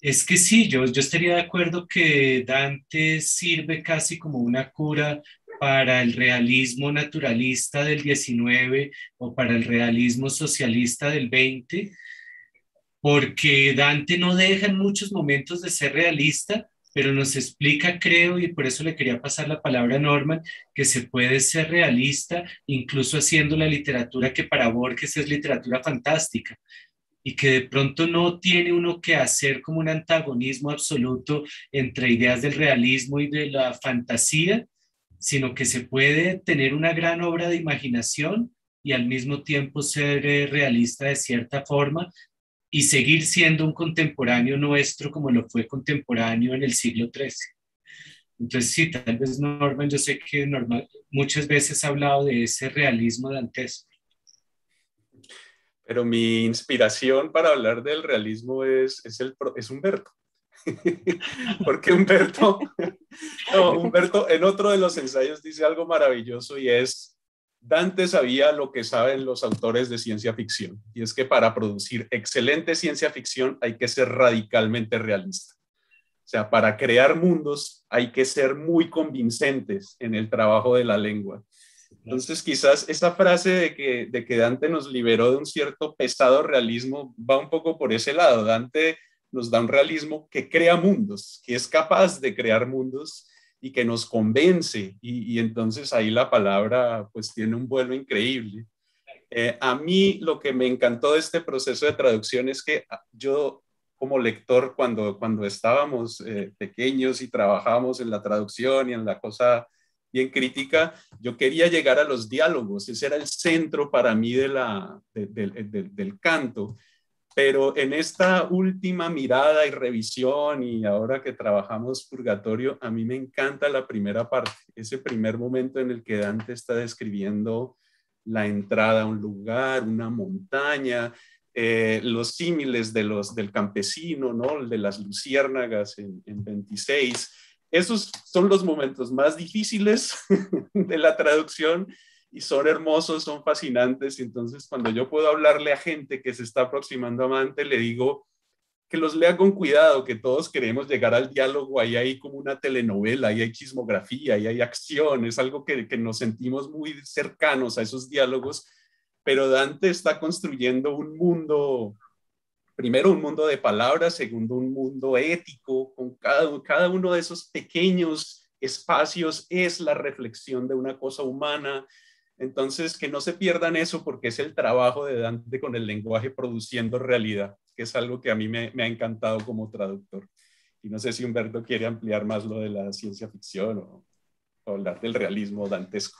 Es que sí, yo, yo estaría de acuerdo que Dante sirve casi como una cura para el realismo naturalista del 19 o para el realismo socialista del 20, porque Dante no deja en muchos momentos de ser realista, pero nos explica, creo, y por eso le quería pasar la palabra a Norman, que se puede ser realista incluso haciendo la literatura que para Borges es literatura fantástica y que de pronto no tiene uno que hacer como un antagonismo absoluto entre ideas del realismo y de la fantasía, sino que se puede tener una gran obra de imaginación y al mismo tiempo ser eh, realista de cierta forma y seguir siendo un contemporáneo nuestro como lo fue contemporáneo en el siglo XIII. Entonces, sí, tal vez Norman, yo sé que Norman muchas veces ha hablado de ese realismo de antes. Pero mi inspiración para hablar del realismo es, es, el, es Humberto. porque Humberto, no, Humberto en otro de los ensayos dice algo maravilloso y es, Dante sabía lo que saben los autores de ciencia ficción, y es que para producir excelente ciencia ficción hay que ser radicalmente realista. O sea, para crear mundos hay que ser muy convincentes en el trabajo de la lengua. Entonces, quizás esa frase de que, de que Dante nos liberó de un cierto pesado realismo va un poco por ese lado. Dante nos da un realismo que crea mundos, que es capaz de crear mundos y que nos convence. Y, entonces ahí la palabra pues tiene un vuelo increíble. Eh, a mí lo que me encantó de este proceso de traducción es que yo como lector cuando, cuando estábamos eh, pequeños y trabajábamos en la traducción y en la cosa bien crítica, yo quería llegar a los diálogos, ese era el centro para mí de la, del canto. Pero en esta última mirada y revisión y ahora que trabajamos Purgatorio, a mí me encanta la primera parte, ese primer momento en el que Dante está describiendo la entrada a un lugar, una montaña, eh, los símiles de los, del campesino, ¿no? de las luciérnagas en, en 26. Esos son los momentos más difíciles de la traducción, y son hermosos, son fascinantes. Y entonces cuando yo puedo hablarle a gente que se está aproximando a Dante, le digo que los lea con cuidado, que todos queremos llegar al diálogo, ahí hay como una telenovela, ahí hay chismografía, ahí hay acción, es algo que, nos sentimos muy cercanos a esos diálogos, pero Dante está construyendo un mundo primero un mundo de palabras, segundo un mundo ético, con cada uno de esos pequeños espacios es la reflexión de una cosa humana, entonces, que no se pierdan eso porque es el trabajo de Dante con el lenguaje produciendo realidad, que es algo que a mí me, ha encantado como traductor. Y no sé si Humberto quiere ampliar más lo de la ciencia ficción o, hablar del realismo dantesco.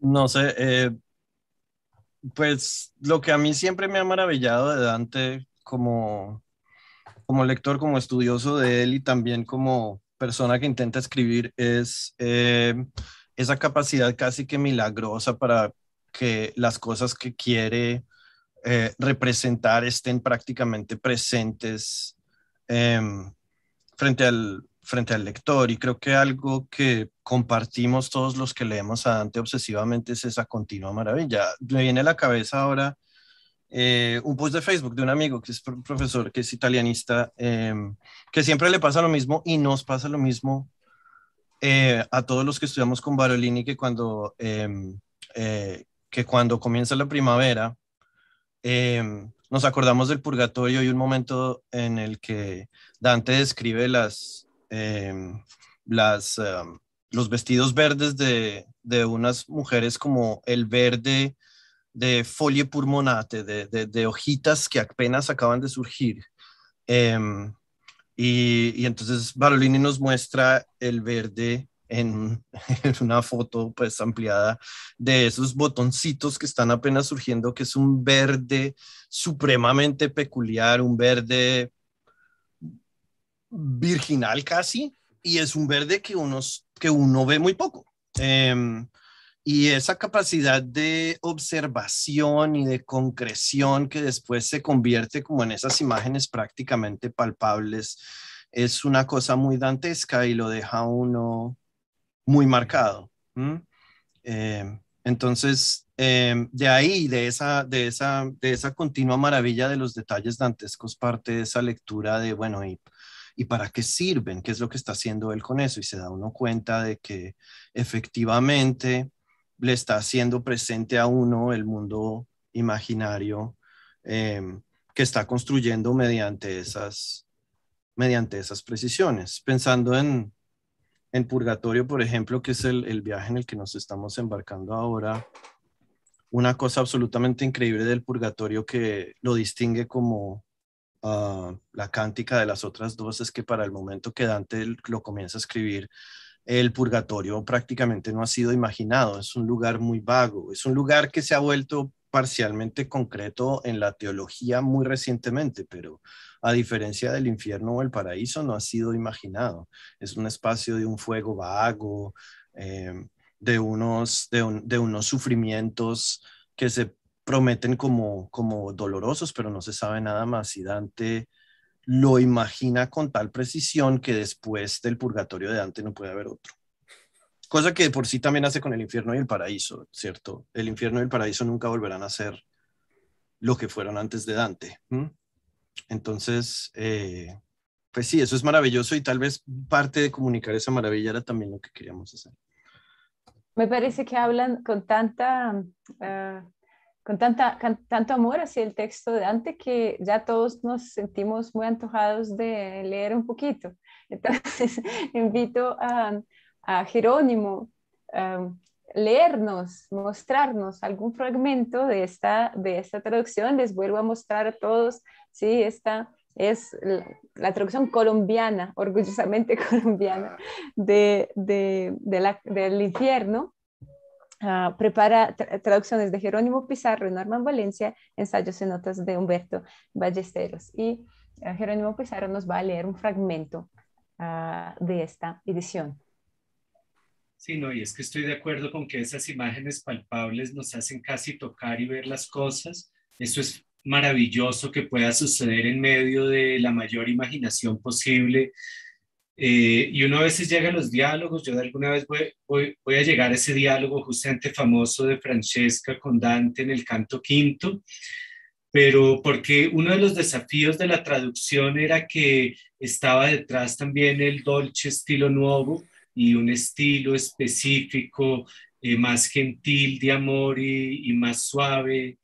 No sé, eh, pues lo que a mí siempre me ha maravillado de Dante como, como lector, como estudioso de él y también como persona que intenta escribir es... Eh, esa capacidad casi que milagrosa para que las cosas que quiere eh, representar estén prácticamente presentes em, frente, al, frente al lector. Y creo que algo que compartimos todos los que leemos a Dante obsesivamente es esa continua maravilla. Me viene a la cabeza ahora eh, un post de Facebook de un amigo que es profesor, que es italianista, em, que siempre le pasa lo mismo y nos pasa lo mismo eh, a todos los que estudiamos con Barolini que cuando, em, eh, que cuando comienza la primavera, em, nos acordamos del purgatorio y un momento en el que Dante describe las, em, las, los vestidos verdes de, unas mujeres como el verde de folie pulmonate, de, hojitas que apenas acaban de surgir. Y, entonces Barolini nos muestra el verde en, una foto pues ampliada de esos botoncitos que están apenas surgiendo, que es un verde supremamente peculiar, un verde virginal casi, y es un verde que, unos, que uno ve muy poco. Em, y esa capacidad de observación y de concreción que después se convierte como en esas imágenes prácticamente palpables es una cosa muy dantesca y lo deja uno muy marcado. Eh, entonces, eh, de ahí, de esa, de, esa, de esa continua maravilla de los detalles dantescos, parte de esa lectura de, bueno, y, y para qué sirven, qué es lo que está haciendo él con eso, y se da uno cuenta de que efectivamente le está haciendo presente a uno el mundo imaginario em, que está construyendo mediante esas, mediante esas precisiones. Pensando en, en Purgatorio, por ejemplo, que es el, viaje en el que nos estamos embarcando ahora, una cosa absolutamente increíble del Purgatorio que lo distingue como ah, la cántica de las otras dos es que para el momento que Dante lo comienza a escribir, el purgatorio prácticamente no ha sido imaginado, es un lugar muy vago, es un lugar que se ha vuelto parcialmente concreto en la teología muy recientemente, pero a diferencia del infierno o el paraíso no ha sido imaginado, es un espacio de un fuego vago, em, de, unos, unos sufrimientos que se prometen como, como dolorosos, pero no se sabe nada más. Y Dante lo imagina con tal precisión que después del purgatorio de Dante no puede haber otro. Cosa que por sí también hace con el infierno y el paraíso, ¿cierto? El infierno y el paraíso nunca volverán a ser lo que fueron antes de Dante. Entonces, eh, pues sí, eso es maravilloso y tal vez parte de comunicar esa maravilla era también lo que queríamos hacer. Me parece que hablan con tanta eh, con tanto amor hacia el texto de antes que ya todos nos sentimos muy antojados de leer un poquito. Entonces, invito a, Jerónimo a um, leernos, mostrarnos algún fragmento de esta, de esta traducción. Les vuelvo a mostrar a todos, sí, esta es la, traducción colombiana, orgullosamente colombiana, de, de, del infierno Ah, prepara traducciones de Jerónimo Pizarro y Norman Valencia, ensayos y notas de Humberto Ballesteros. Y eh, Jerónimo Pizarro nos va a leer un fragmento ah, de esta edición. Sí, no, y es que estoy de acuerdo con que esas imágenes palpables nos hacen casi tocar y ver las cosas. Eso es maravilloso que pueda suceder en medio de la mayor imaginación posible eh, y uno a veces llega a los diálogos, yo de alguna vez voy, a llegar a ese diálogo justamente famoso de Francesca con Dante en el canto quinto, pero porque uno de los desafíos de la traducción era que estaba detrás también el dolce estilo nuevo y un estilo específico eh, más gentil de amor y, más suave.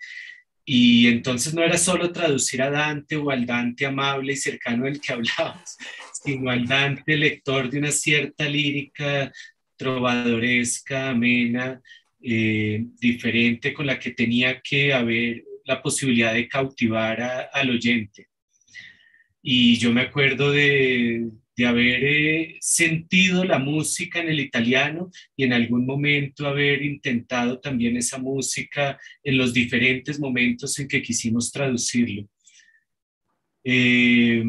Y entonces no era solo traducir a Dante o al Dante amable y cercano del que hablábamos, igualdante lector de una cierta lírica trovadoresca, amena, eh, diferente, con la que tenía que haber la posibilidad de cautivar al oyente. Y yo me acuerdo de, de haber eh, sentido la música en el italiano y en algún momento haber intentado también esa música en los diferentes momentos en que quisimos traducirlo. Eh,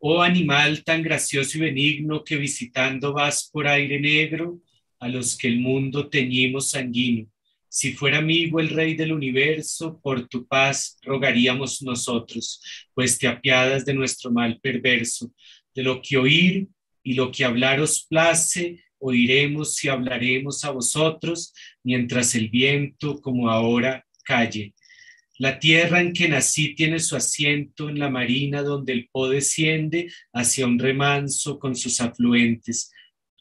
Oh animal tan gracioso y benigno que visitando vas por aire negro, a los que el mundo teñimos sanguíneo. Si fuera amigo el rey del universo, por tu paz rogaríamos nosotros, pues te apiadas de nuestro mal perverso. De lo que oír y lo que hablar os place, oiremos y hablaremos a vosotros, mientras el viento como ahora calle. La tierra en que nací tiene su asiento en la marina donde el Po desciende hacia un remanso con sus afluentes.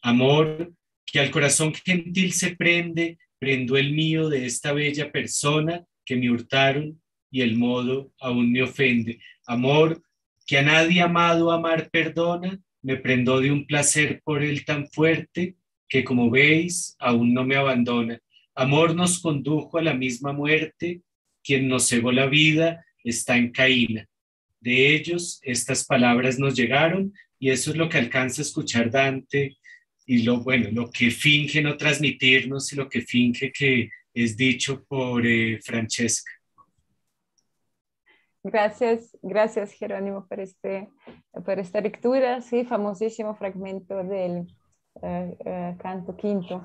Amor, que al corazón gentil se prende, prendo el mío de esta bella persona que me hurtaron y el modo aún me ofende. Amor, que a nadie amado amar perdona, me prendó de un placer por él tan fuerte que como veis aún no me abandona. Amor nos condujo a la misma muerte quien nos cegó la vida está en caída. De ellos estas palabras nos llegaron y eso es lo que alcanza a escuchar Dante y lo bueno, lo que finge no transmitirnos y lo que finge que es dicho por eh, Francesca. Gracias, gracias Jerónimo por, este, por esta lectura, sí, famosísimo fragmento del eh, eh, canto quinto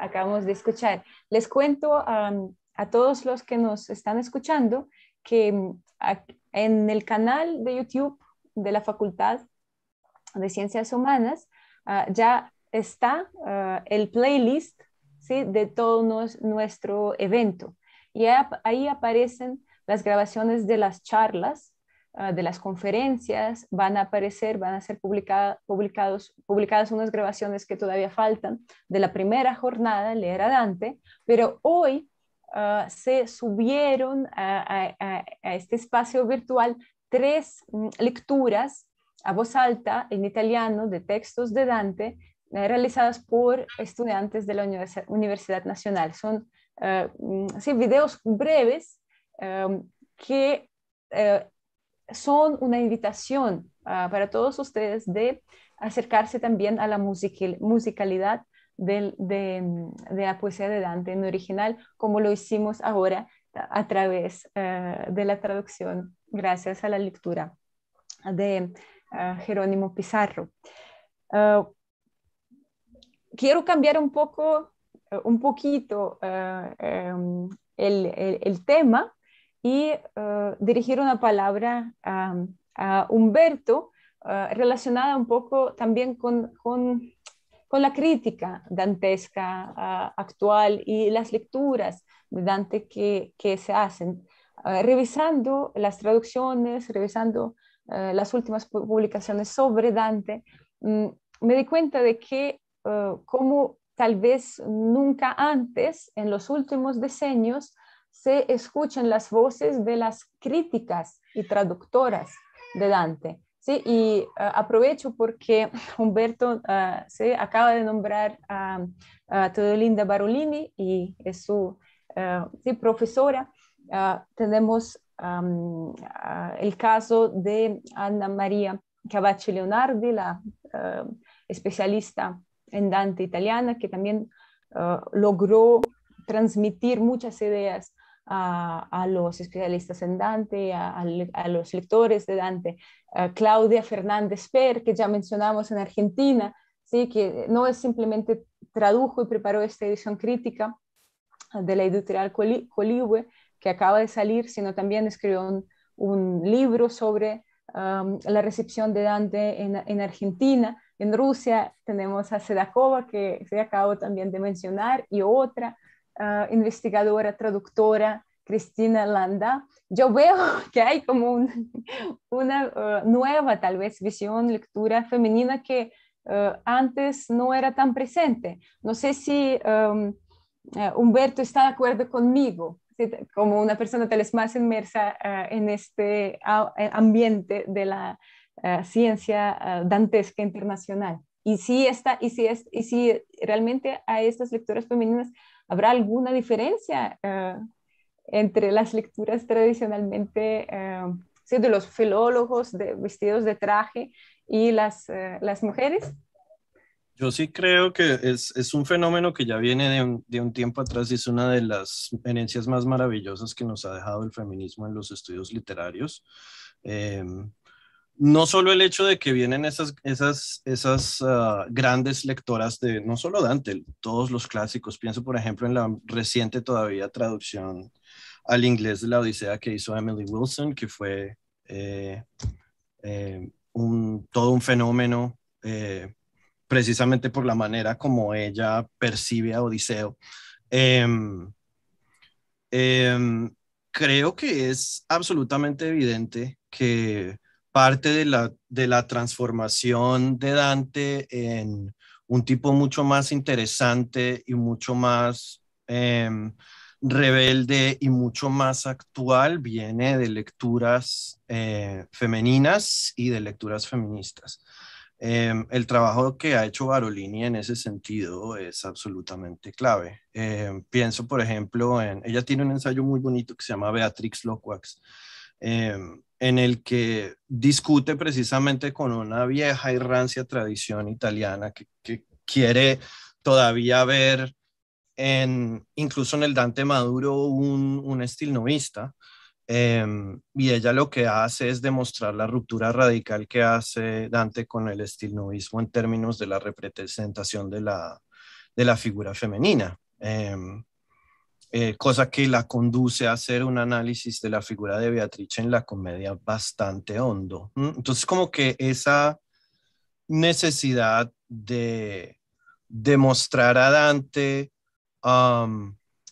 acabamos de escuchar. Les cuento a todos los que nos están escuchando que mm, en el canal de YouTube de la Facultad de Ciencias Humanas ah, ya está ah, el playlist ¿sí? de todo nuestro evento. Y ahí aparecen las grabaciones de las charlas Ah, de las conferencias, van a aparecer, van a ser publicados, publicadas unas grabaciones que todavía faltan de la primera jornada, leer a Dante, pero hoy ah, se subieron a, este espacio virtual tres mm, lecturas a voz alta en italiano de textos de Dante eh, realizadas por estudiantes de la Universidad, Nacional. Son ah, mm, videos breves que eh, son una invitación ah, para todos ustedes de acercarse también a la musicalidad de, la poesía de Dante en original, como lo hicimos ahora a través eh, de la traducción, gracias a la lectura de ah, Jerónimo Pizarro. Ah, quiero cambiar un poco, un poquito em, el tema y eh, dirigir una palabra a, Humberto eh, relacionada un poco también con, con, la crítica dantesca eh, actual y las lecturas de Dante que, que se hacen, revisando las traducciones, revisando las últimas publicaciones sobre Dante. Mm, me di cuenta de que como tal vez nunca antes, en los últimos diseños se escuchan las voces de las críticas y traductoras de Dante. ¿sí? Y eh, aprovecho porque Humberto eh, se acaba de nombrar a, a Barolini y es su eh, profesora. tenemos el caso de Ana María Cavacci Leonardi, la especialista en Dante italiana, que también logró transmitir muchas ideas a, los especialistas en Dante, a, a los lectores de Dante, Claudia Fernández Per, que ya mencionamos en Argentina, ¿sí? que no es simplemente tradujo y preparó esta edición crítica de la editorial Coliwe que acaba de salir, sino también escribió un, libro sobre um, la recepción de Dante en, en, Argentina. En Rusia tenemos a Sedakova, que se acabó también de mencionar, y otra Ah, investigadora, traductora, Cristina Landa, yo veo que hay como una ah, nueva, tal vez, visión, lectura femenina que ah, antes no era tan presente. No sé si Humberto está de acuerdo conmigo, como una persona tal vez más inmersa en este eh, ambiente de la ciencia dantesca internacional. Y si, está, y, si es, y si realmente a estas lecturas femeninas ¿Habrá alguna diferencia eh, entre las lecturas tradicionalmente eh, de los filólogos de, vestidos de traje y las, eh, las mujeres? Yo sí creo que es, un fenómeno que ya viene de un, tiempo atrás y es una de las herencias más maravillosas que nos ha dejado el feminismo en los estudios literarios. Em, no solo el hecho de que vienen esas, esas, esas ah, grandes lectoras de no solo Dante, todos los clásicos, pienso por ejemplo en la reciente todavía traducción al inglés de la Odisea que hizo Emily Wilson, que fue eh, eh, un, todo un fenómeno eh, precisamente por la manera como ella percibe a Odiseo. Em, em, creo que es absolutamente evidente que parte de la, de la transformación de Dante en un tipo mucho más interesante y mucho más em, rebelde y mucho más actual viene de lecturas eh, femeninas y de lecturas feministas. Em, el trabajo que ha hecho Barolini en ese sentido es absolutamente clave. Em, pienso, por ejemplo, en, ella tiene un ensayo muy bonito que se llama Beatrix Loquax, eh, en el que discute precisamente con una vieja y rancia tradición italiana que, quiere todavía ver en, incluso en el Dante Maduro un, un estilo novista. Em, y ella lo que hace es demostrar la ruptura radical que hace Dante con el estilnovismo en términos de la representación de la, de la figura femenina. Eh, eh, cosa que la conduce a hacer un análisis de la figura de Beatriz en la comedia bastante hondo. Entonces, como que esa necesidad de demostrar a Dante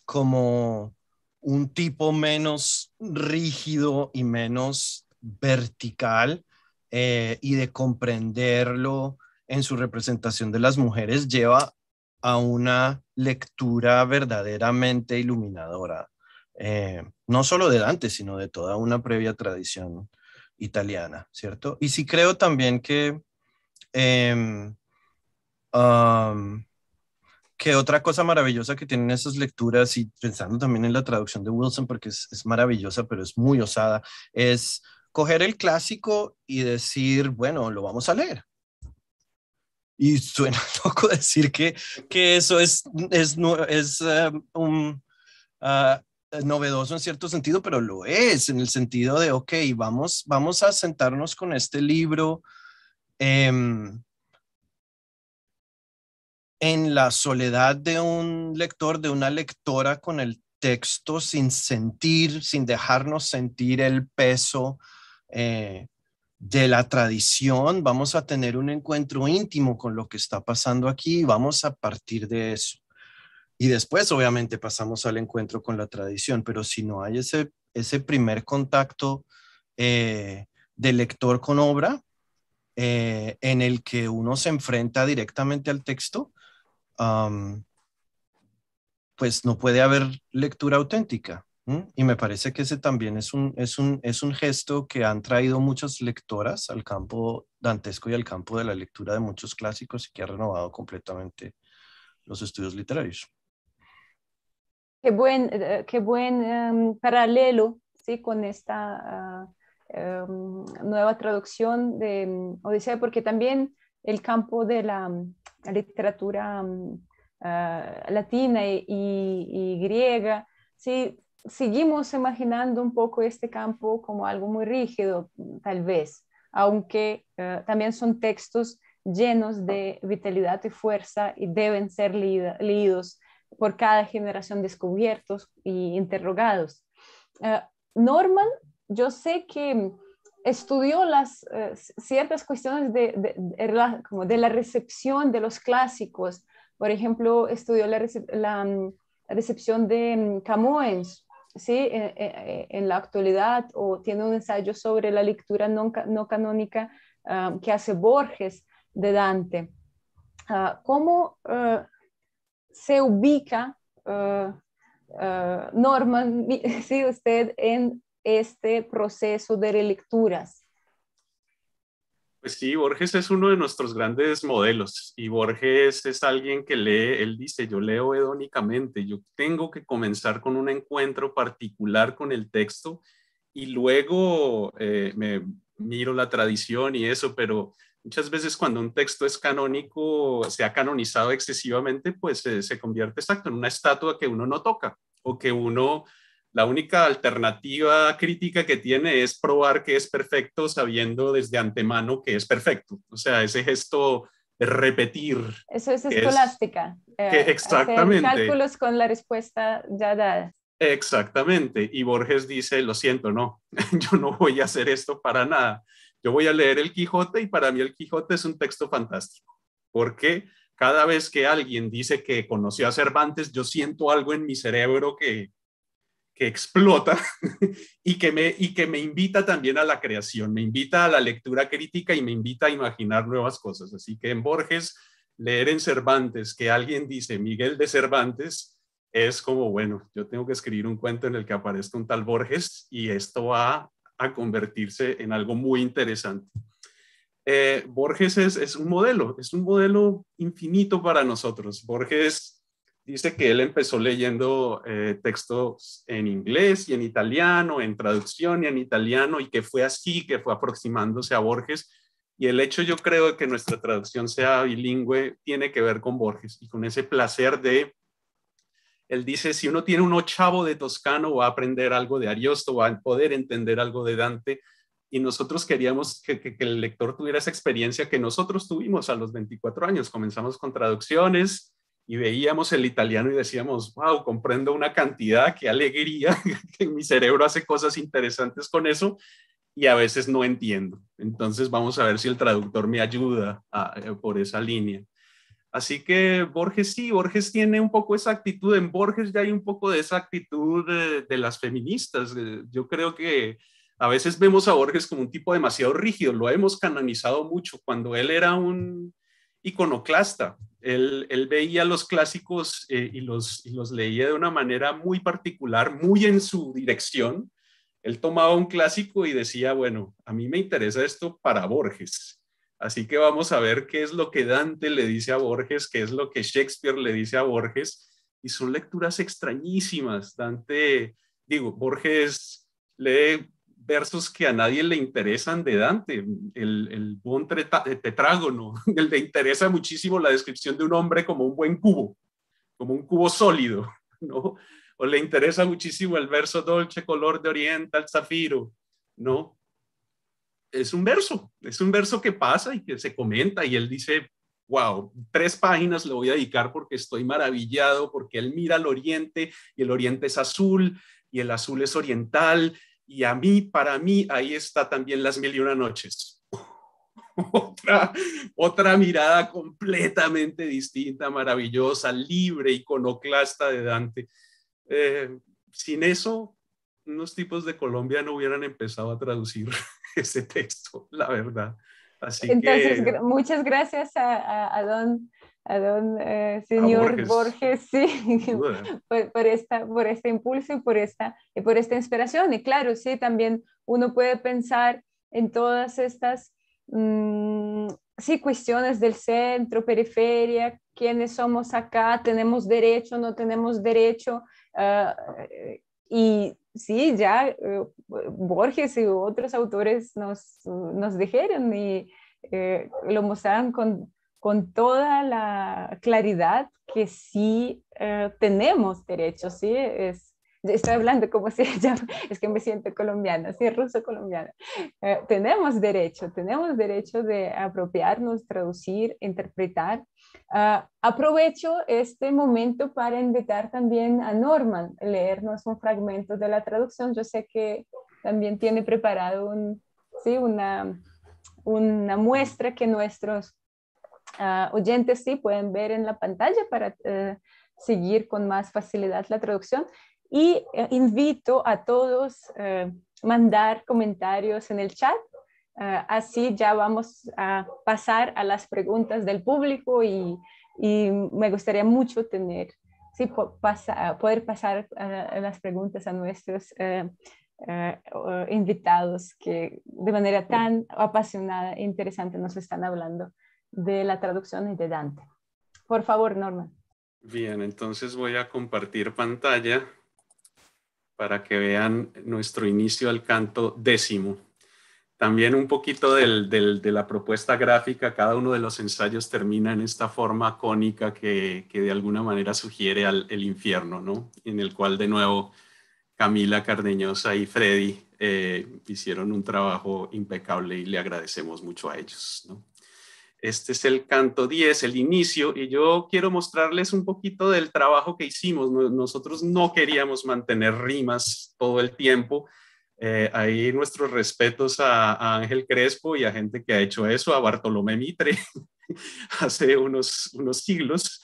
como un tipo menos rígido y menos vertical eh, y de comprenderlo en su representación de las mujeres lleva a una lectura verdaderamente iluminadora, eh, no solo de Dante, sino de toda una previa tradición italiana, ¿cierto? Y sí creo también que, em, que otra cosa maravillosa que tienen esas lecturas, y pensando también en la traducción de Wilson, porque es maravillosa, pero es muy osada, es coger el clásico y decir, bueno, lo vamos a leer, y suena loco decir que, eso es, es, eh, un, ah, novedoso en cierto sentido, pero lo es en el sentido de, ok, vamos, vamos a sentarnos con este libro em, en la soledad de un lector, de una lectora con el texto sin sentir, sin dejarnos sentir el peso eh, de la tradición, vamos a tener un encuentro íntimo con lo que está pasando aquí vamos a partir de eso. Y después, obviamente, pasamos al encuentro con la tradición, pero si no hay ese, primer contacto eh, de lector con obra, eh, en el que uno se enfrenta directamente al texto, pues no puede haber lectura auténtica. Y me parece que ese también es un, es, un, es un gesto que han traído muchas lectoras al campo dantesco y al campo de la lectura de muchos clásicos y que ha renovado completamente los estudios literarios. Qué buen, eh, qué buen em, paralelo ¿sí? con esta ah, em, nueva traducción de em, Odisea, porque también el campo de la, literatura ah, latina y, y, griega, ¿sí? seguimos imaginando un poco este campo como algo muy rígido, tal vez, aunque eh, también son textos llenos de vitalidad y fuerza y deben ser leídos por cada generación descubiertos y interrogados. Eh, Norman, yo sé que estudió las eh, ciertas cuestiones de, la, como de, la, recepción de los clásicos. Por ejemplo, estudió la, mm, recepción de mm, Camoens ¿sí? En, la actualidad o tiene un ensayo sobre la lectura no, canónica ah, que hace Borges de Dante. Ah, ¿Cómo ah, se ubica Norman, usted, en este proceso de relecturas? Pues sí, Borges es uno de nuestros grandes modelos y Borges es alguien que lee, él dice, yo leo hedónicamente, yo tengo que comenzar con un encuentro particular con el texto y luego eh, me miro la tradición y eso, pero muchas veces cuando un texto es canónico, se ha canonizado excesivamente, pues eh, se convierte exacto en una estatua que uno no toca o que uno la única alternativa crítica que tiene es probar que es perfecto sabiendo desde antemano que es perfecto. O sea, ese gesto de repetir. Eso es escolástica. Eh, exactamente. Hacer cálculos con la respuesta ya dada. Exactamente. Y Borges dice, lo siento, no, yo no voy a hacer esto para nada. Yo voy a leer El Quijote y para mí El Quijote es un texto fantástico. Porque cada vez que alguien dice que conoció a Cervantes, yo siento algo en mi cerebro que, que explota y que, me, y que me invita también a la creación, me invita a la lectura crítica y me invita a imaginar nuevas cosas. Así que en Borges, leer en Cervantes, que alguien dice Miguel de Cervantes, es como, bueno, yo tengo que escribir un cuento en el que aparezca un tal Borges y esto va a convertirse en algo muy interesante. Eh, Borges es, es un modelo, es un modelo infinito para nosotros. Borges dice que él empezó leyendo eh, textos en inglés y en italiano, en traducción y en italiano, y que fue así, que fue aproximándose a Borges. Y el hecho, yo creo, de que nuestra traducción sea bilingüe tiene que ver con Borges y con ese placer de... Él dice, si uno tiene un ochavo de Toscano, va a aprender algo de Ariosto, va a poder entender algo de Dante. Y nosotros queríamos que, que el lector tuviera esa experiencia que nosotros tuvimos a los 24 años. Comenzamos con traducciones, y veíamos el italiano y decíamos, wow, comprendo una cantidad, qué alegría, que mi cerebro hace cosas interesantes con eso y a veces no entiendo. Entonces vamos a ver si el traductor me ayuda eh, por esa línea. Así que Borges sí, Borges tiene un poco esa actitud, en Borges ya hay un poco de esa actitud de las feministas. Yo creo que a veces vemos a Borges como un tipo demasiado rígido, lo hemos canonizado mucho. Cuando él era un, iconoclasta. Él, veía los clásicos eh, y, los, y los leía de una manera muy particular, muy en su dirección. Él tomaba un clásico y decía, bueno, a mí me interesa esto para Borges. Así que vamos a ver qué es lo que Dante le dice a Borges, qué es lo que Shakespeare le dice a Borges. Y son lecturas extrañísimas. Dante, digo, Borges lee versos que a nadie le interesan de Dante, el, buen tetrágono, el eh, le interesa muchísimo la descripción de un hombre como un buen cubo, como un cubo sólido, ¿no? O le interesa muchísimo el verso dolce color de el zafiro, ¿no? Es un verso, es un verso que pasa y que se comenta y él dice, wow, tres páginas le voy a dedicar porque estoy maravillado, porque él mira al oriente y el oriente es azul y el azul es oriental y a mí, para mí, ahí está también las mil y una noches. otra, otra mirada completamente distinta, maravillosa, libre, iconoclasta de Dante. Eh, sin eso, unos tipos de Colombia no hubieran empezado a traducir ese texto, la verdad. Entonces, muchas gracias a Don eh, señor Borges. sí, por, esta, por este impulso y por esta, y por esta inspiración. Y claro, sí, también uno puede pensar en todas estas mm, sí, cuestiones del centro, periferia, quiénes somos acá, tenemos derecho, no tenemos derecho. Ah, eh, y sí, ya eh, Borges y otros autores nos, nos dijeron y lo mostraron con con toda la claridad que sí eh, tenemos derechos, ¿sí? Es, estoy hablando como si ella, es que me siento colombiana, sí, ruso-colombiana. Eh, tenemos derecho, tenemos derecho de apropiarnos, traducir, interpretar. Ah, aprovecho este momento para invitar también a Norman a leernos un fragmento de la traducción. Yo sé que también tiene preparado un, ¿sí? una, una muestra que nuestros Ah, oyentes sí pueden ver en la pantalla para eh, seguir con más facilidad la traducción. Y eh, invito a todos a eh, mandar comentarios en el chat. Ah, así ya vamos a pasar a las preguntas del público y, me gustaría mucho tener, sí, ah, poder pasar las preguntas a nuestros invitados que de manera tan apasionada e interesante nos están hablando de la traducción de Dante. Por favor, Norman. Bien, entonces voy a compartir pantalla para que vean nuestro inicio al canto décimo. También un poquito de la propuesta gráfica, cada uno de los ensayos termina en esta forma cónica que, de alguna manera sugiere al, el infierno, ¿no? En el cual de nuevo Camila Cardeñosa y Freddy eh, hicieron un trabajo impecable y le agradecemos mucho a ellos, ¿no? Este es el canto 10, el inicio, y yo quiero mostrarles un poquito del trabajo que hicimos. Nosotros no queríamos mantener rimas todo el tiempo. Eh, ahí nuestros respetos a, Ángel Crespo y a gente que ha hecho eso, a Bartolomé Mitre, hace unos, unos siglos.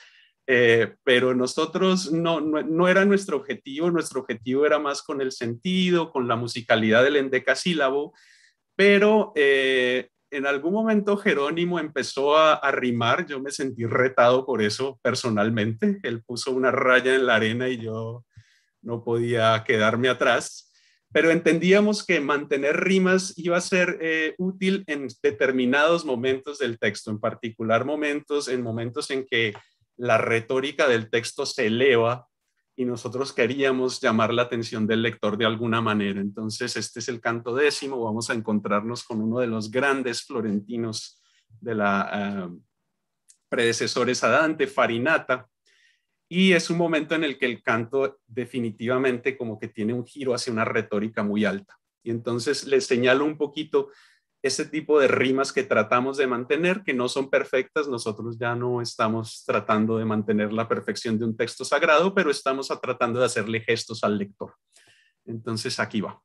Eh, pero nosotros no, no, era nuestro objetivo, nuestro objetivo era más con el sentido, con la musicalidad del endecasílabo, pero eh, en algún momento Jerónimo empezó a, rimar, yo me sentí retado por eso personalmente, él puso una raya en la arena y yo no podía quedarme atrás, pero entendíamos que mantener rimas iba a ser eh, útil en determinados momentos del texto, en particular momentos, en momentos en que la retórica del texto se eleva y nosotros queríamos llamar la atención del lector de alguna manera. Entonces, este es el canto décimo, vamos a encontrarnos con uno de los grandes florentinos de la ah, predecesores a Dante, Farinata, y es un momento en el que el canto definitivamente como que tiene un giro hacia una retórica muy alta. Y entonces le señalo un poquito ese tipo de rimas que tratamos de mantener, que no son perfectas, nosotros ya no estamos tratando de mantener la perfección de un texto sagrado, pero estamos tratando de hacerle gestos al lector. Entonces aquí va.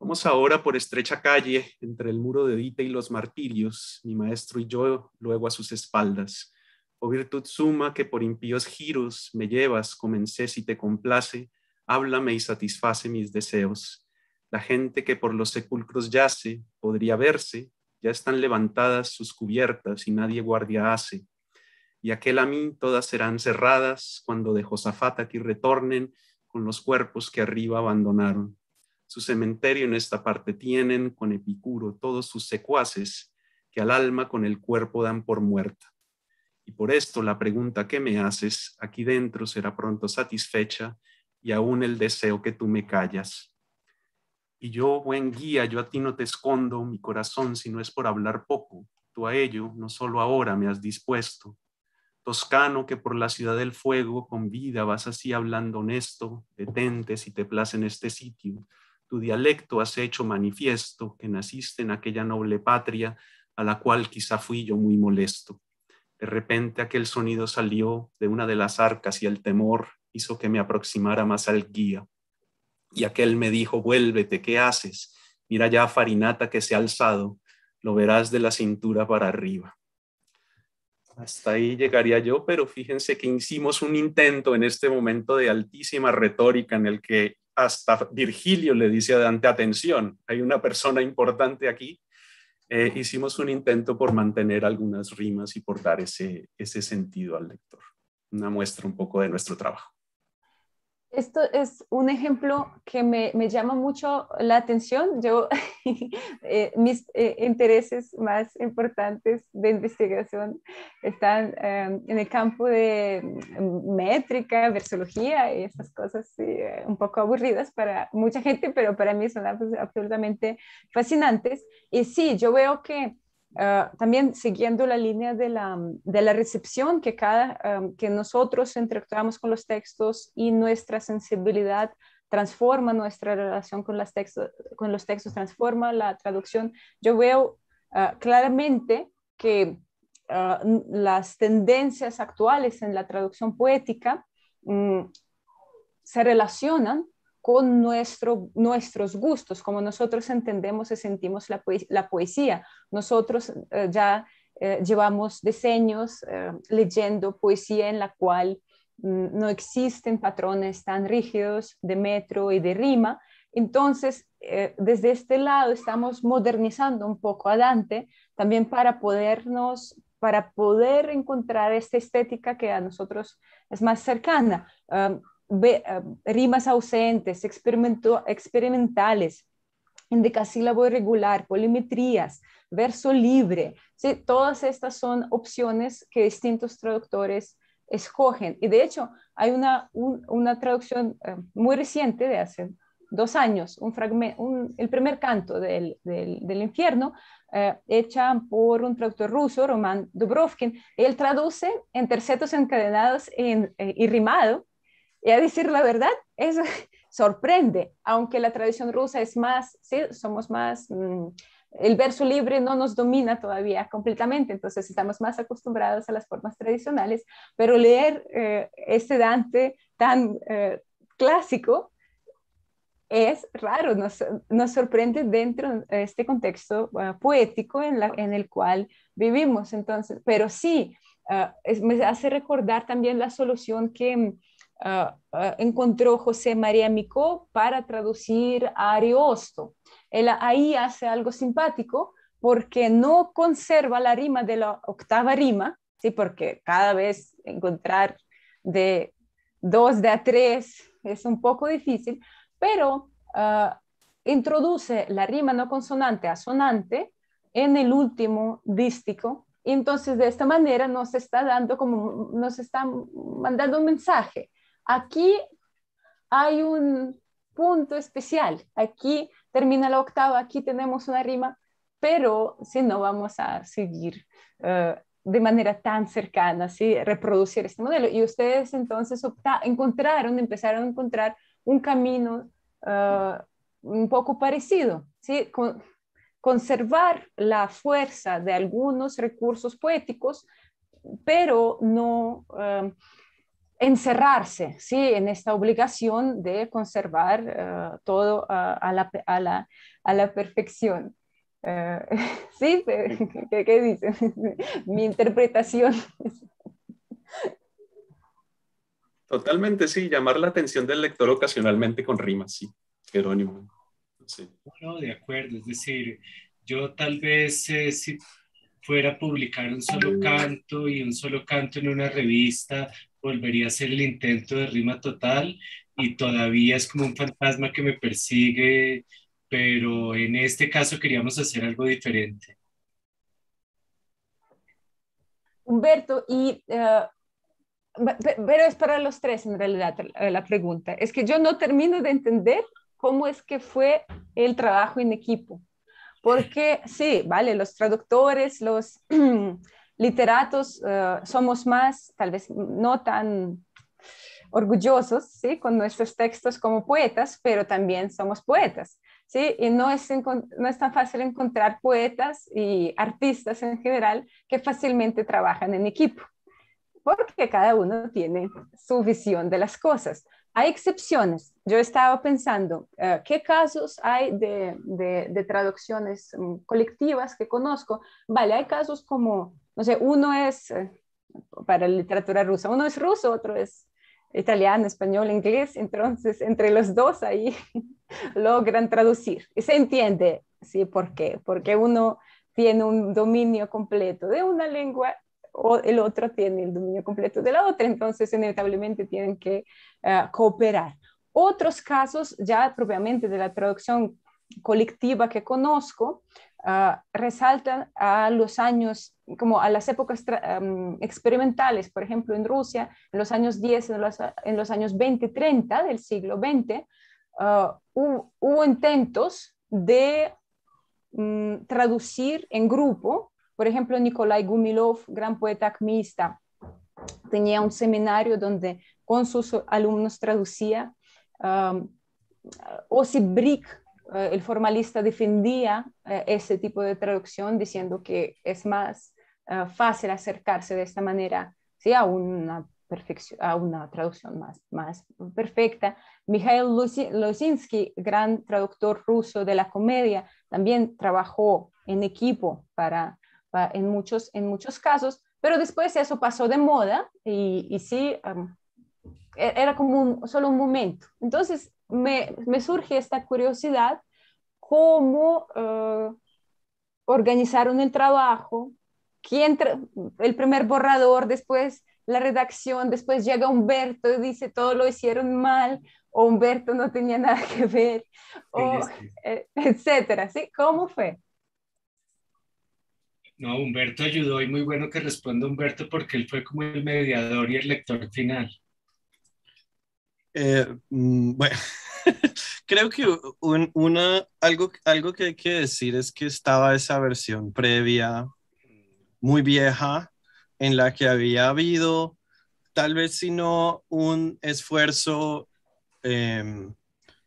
Vamos ahora por estrecha calle entre el muro de Dita y los martirios, mi maestro y yo luego a sus espaldas. Oh virtud suma que por impíos giros me llevas, comencé si te complace, háblame y satisface mis deseos. La gente que por los sepulcros yace podría verse, ya están levantadas sus cubiertas y nadie guardia hace. Y aquel a mí todas serán cerradas cuando de Josafat aquí retornen con los cuerpos que arriba abandonaron. Su cementerio en esta parte tienen con Epicuro todos sus secuaces que al alma con el cuerpo dan por muerta. Y por esto la pregunta que me haces aquí dentro será pronto satisfecha y aún el deseo que tú me callas. Y yo, buen guía, yo a ti no te escondo mi corazón, si no es por hablar poco. Tú a ello, no solo ahora, me has dispuesto. Toscano, que por la ciudad del fuego con vida vas así hablando honesto, detente si te place en este sitio. Tu dialecto has hecho manifiesto que naciste en aquella noble patria a la cual quizá fui yo muy molesto. De repente aquel sonido salió de una de las arcas y el temor hizo que me aproximara más al guía. Y aquel me dijo, vuélvete, ¿qué haces? Mira ya a Farinata que se ha alzado, lo verás de la cintura para arriba. Hasta ahí llegaría yo, pero fíjense que hicimos un intento en este momento de altísima retórica en el que hasta Virgilio le dice adelante atención, hay una persona importante aquí. Eh, hicimos un intento por mantener algunas rimas y por dar ese, ese sentido al lector. Una muestra un poco de nuestro trabajo. Esto es un ejemplo que me, me llama mucho la atención. Yo, eh, mis eh, intereses más importantes de investigación están em, en el campo de mm, métrica, versología y estas cosas eh, un poco aburridas para mucha gente, pero para mí son pues, absolutamente fascinantes. Y sí, yo veo que Ah, también siguiendo la línea de la, recepción que, cada, que nosotros interactuamos con los textos y nuestra sensibilidad transforma nuestra relación con, con los textos, transforma la traducción. Yo veo ah, claramente que ah, las tendencias actuales en la traducción poética mm, se relacionan con nuestro, nuestros gustos, como nosotros entendemos y sentimos la, poesía. Nosotros eh, ya eh, llevamos diseños eh, leyendo poesía en la cual mm, no existen patrones tan rígidos de metro y de rima. Entonces, desde este lado estamos modernizando un poco a Dante también para podernos para poder encontrar esta estética que a nosotros es más cercana. Eh, rimas ausentes, experimentales, sílabo irregular, polimetrías, verso libre. ¿sí? Todas estas son opciones que distintos traductores escogen. Y de hecho, hay una, una traducción eh, muy reciente de hace dos años, un fragmento, el primer canto del, infierno, eh, hecha por un traductor ruso, Roman Dubrovkin. Él traduce en tercetos encadenados y rimado y a decir la verdad, es sorprende, aunque la tradición rusa es más, sí, somos más, mm, el verso libre no nos domina todavía completamente, entonces estamos más acostumbrados a las formas tradicionales, pero leer eh, este Dante tan eh, clásico es raro, nos, nos, sorprende dentro de este contexto eh, poético en, la, en, el cual vivimos. Entonces, pero sí, me hace recordar también la solución que mm, Ah, ah, encontró José María Micó para traducir a Ariosto. Él ahí hace algo simpático porque no conserva la rima de la octava rima, ¿sí? porque cada vez encontrar de dos de a tres es un poco difícil, pero ah, introduce la rima no consonante a sonante en el último dístico. Y entonces de esta manera nos está dando como, nos está mandando un mensaje Aquí hay un punto especial, aquí termina la octava, aquí tenemos una rima, pero si no vamos a seguir eh, de manera tan cercana, ¿sí? reproducir este modelo. Y ustedes entonces encontraron, empezaron a encontrar un camino eh, un poco parecido, ¿sí? Con, conservar la fuerza de algunos recursos poéticos, pero no... Eh, encerrarse ¿sí? en esta obligación de conservar eh, todo eh, a, la, a, la, perfección. Eh, ¿Sí? ¿Qué, qué dices? Mi interpretación. Totalmente, sí, llamar la atención del lector ocasionalmente con rimas, sí, Jerónimo. de acuerdo, es decir, yo tal vez si fuera a publicar un solo canto y un solo canto en una revista, volvería a ser el intento de rima total y todavía es como un fantasma que me persigue, pero en este caso queríamos hacer algo diferente. Humberto, y, eh, pero es para los tres en realidad eh, la pregunta. Es que yo no termino de entender cómo es que fue el trabajo en equipo. Porque sí, vale, los traductores, los... literatos eh, somos más, tal vez no tan orgullosos ¿sí? con nuestros textos como poetas, pero también somos poetas. ¿sí? Y no es, no es tan fácil encontrar poetas y artistas en general que fácilmente trabajan en equipo, porque cada uno tiene su visión de las cosas. Hay excepciones. Yo estaba pensando, eh, ¿qué casos hay de, de traducciones mm, colectivas que conozco? Vale, hay casos como no sé, uno es, eh, para la literatura rusa, uno es ruso, otro es italiano, español, inglés, entonces entre los dos ahí logran traducir. Y se entiende, ¿sí? ¿Por qué? Porque uno tiene un dominio completo de una lengua o el otro tiene el dominio completo de la otra, entonces inevitablemente tienen que eh, cooperar. Otros casos ya propiamente de la traducción colectiva que conozco Ah, resaltan a los años, como a las épocas experimentales, por ejemplo, en Rusia, en los años 10, en los, años 20, 30 del siglo XX, ah, hubo, intentos de mm, traducir en grupo, por ejemplo, Nikolai Gumilov, gran poeta acmista, tenía un seminario donde con sus alumnos traducía Osip Brick, eh, el formalista defendía eh, ese tipo de traducción diciendo que es más eh, fácil acercarse de esta manera a, una a una traducción más, más perfecta. Mikhail Lusinsky, gran traductor ruso de la comedia, también trabajó en equipo para, en, muchos, en muchos casos, pero después eso pasó de moda y, sí, e-, era como solo un momento. Entonces, me, surge esta curiosidad, cómo eh, organizaron el trabajo, quién el primer borrador, después la redacción, después llega Humberto y dice todo lo hicieron mal, o Humberto no tenía nada que ver, o, eh, etcétera, ¿sí? ¿Cómo fue? No, Humberto ayudó y muy bueno que responda Humberto porque él fue como el mediador y el lector final. Eh, mm, bueno, creo que algo, algo que hay que decir es que estaba esa versión previa, muy vieja, en la que había habido, tal vez si no un esfuerzo em,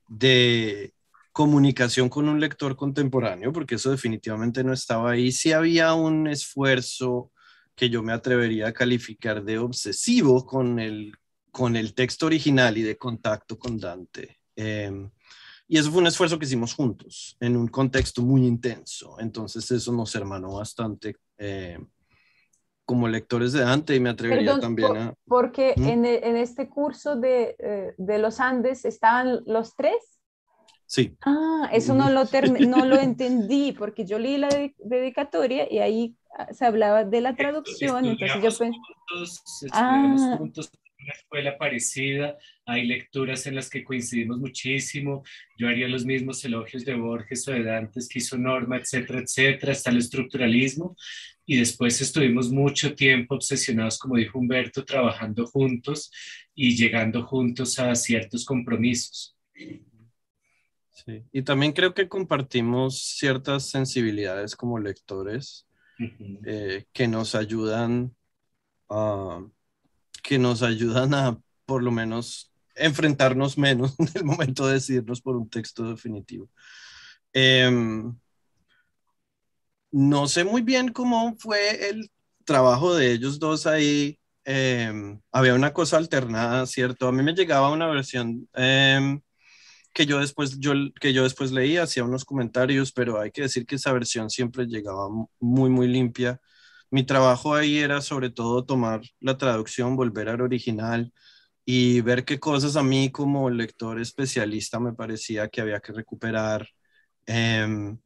de comunicación con un lector contemporáneo, porque eso definitivamente no estaba ahí, si había un esfuerzo que yo me atrevería a calificar de obsesivo con el con el texto original y de contacto con Dante. Em, y eso fue un esfuerzo que hicimos juntos, en un contexto muy intenso. Entonces eso nos hermanó bastante em, como lectores de Dante y me atrevería también a... Porque ¿Mm? en, e, en, este curso de, eh, de, los Andes estaban los tres. Sí. Ah, eso no lo, no lo entendí porque yo leí la dedicatoria y ahí ah, se hablaba de la traducción, entonces yo pensé... Juntos, ah, una escuela parecida, hay lecturas en las que coincidimos muchísimo, yo haría los mismos elogios de Borges o de Dantes que hizo Norma, etcétera, etcétera, está el estructuralismo, y después estuvimos mucho tiempo obsesionados, como dijo Humberto, trabajando juntos y llegando juntos a ciertos compromisos. Sí. Y también creo que compartimos ciertas sensibilidades como lectores eh, que nos ayudan a, que nos ayudan a por lo menos enfrentarnos menos en el momento de decidirnos por un texto definitivo. Em, no sé muy bien cómo fue el trabajo de ellos dos ahí. Em, había una cosa alternada, ¿cierto? A mí me llegaba una versión em, que, yo después, que yo después leía, hacía unos comentarios, pero hay que decir que esa versión siempre llegaba muy, muy limpia mi trabajo ahí era sobre todo tomar la traducción, volver al original y ver qué cosas a mí como lector especialista me parecía que había que recuperar. Em,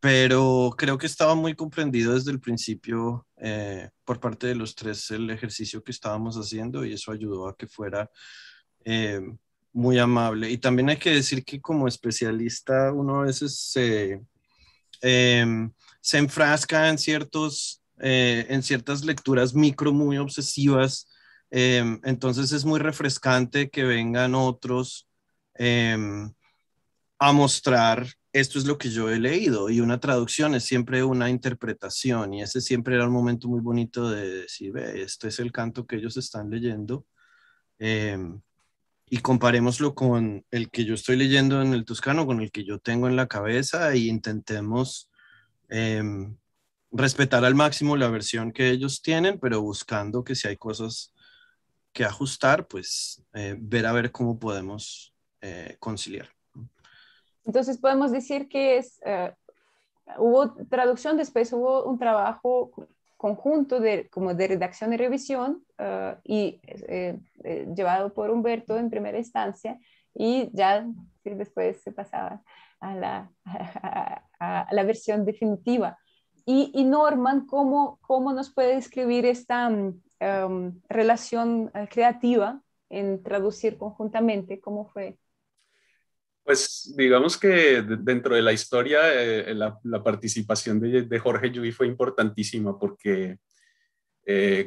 pero creo que estaba muy comprendido desde el principio eh, por parte de los tres el ejercicio que estábamos haciendo y eso ayudó a que fuera em, muy amable. Y también hay que decir que como especialista uno a veces se, em, se enfrasca en ciertos eh, en ciertas lecturas micro muy obsesivas. Em, entonces es muy refrescante que vengan otros em, a mostrar esto es lo que yo he leído y una traducción es siempre una interpretación y ese siempre era un momento muy bonito de decir, ve, este es el canto que ellos están leyendo em, y comparémoslo con el que yo estoy leyendo en el toscano, con el que yo tengo en la cabeza e intentemos respetar al máximo la versión que ellos tienen, pero buscando que si hay cosas que ajustar, pues eh, ver a ver cómo podemos eh, conciliar. Entonces podemos decir que es, eh, hubo traducción, después hubo un trabajo conjunto de, como de redacción y revisión y llevado por Humberto en primera instancia y ya después se pasaba a la versión definitiva y, Norman, ¿cómo, ¿cómo nos puede describir esta mm, em, relación eh, creativa en traducir conjuntamente? ¿Cómo fue? Pues digamos que dentro de la historia eh, eh, la, participación de, Jorge Yui fue importantísima porque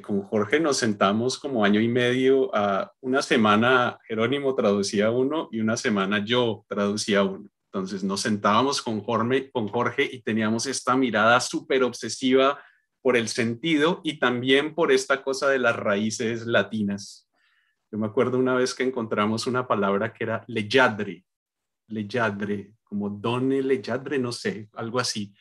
con Jorge nos sentamos como año y medio a una semana Jerónimo traducía uno y una semana yo traducía uno. Entonces nos sentábamos con Jorge, con Jorge y teníamos esta mirada súper obsesiva por el sentido y también por esta cosa de las raíces latinas. Yo me acuerdo una vez que encontramos una palabra que era leyadre, leyadre, como done leyadre, no sé, algo así.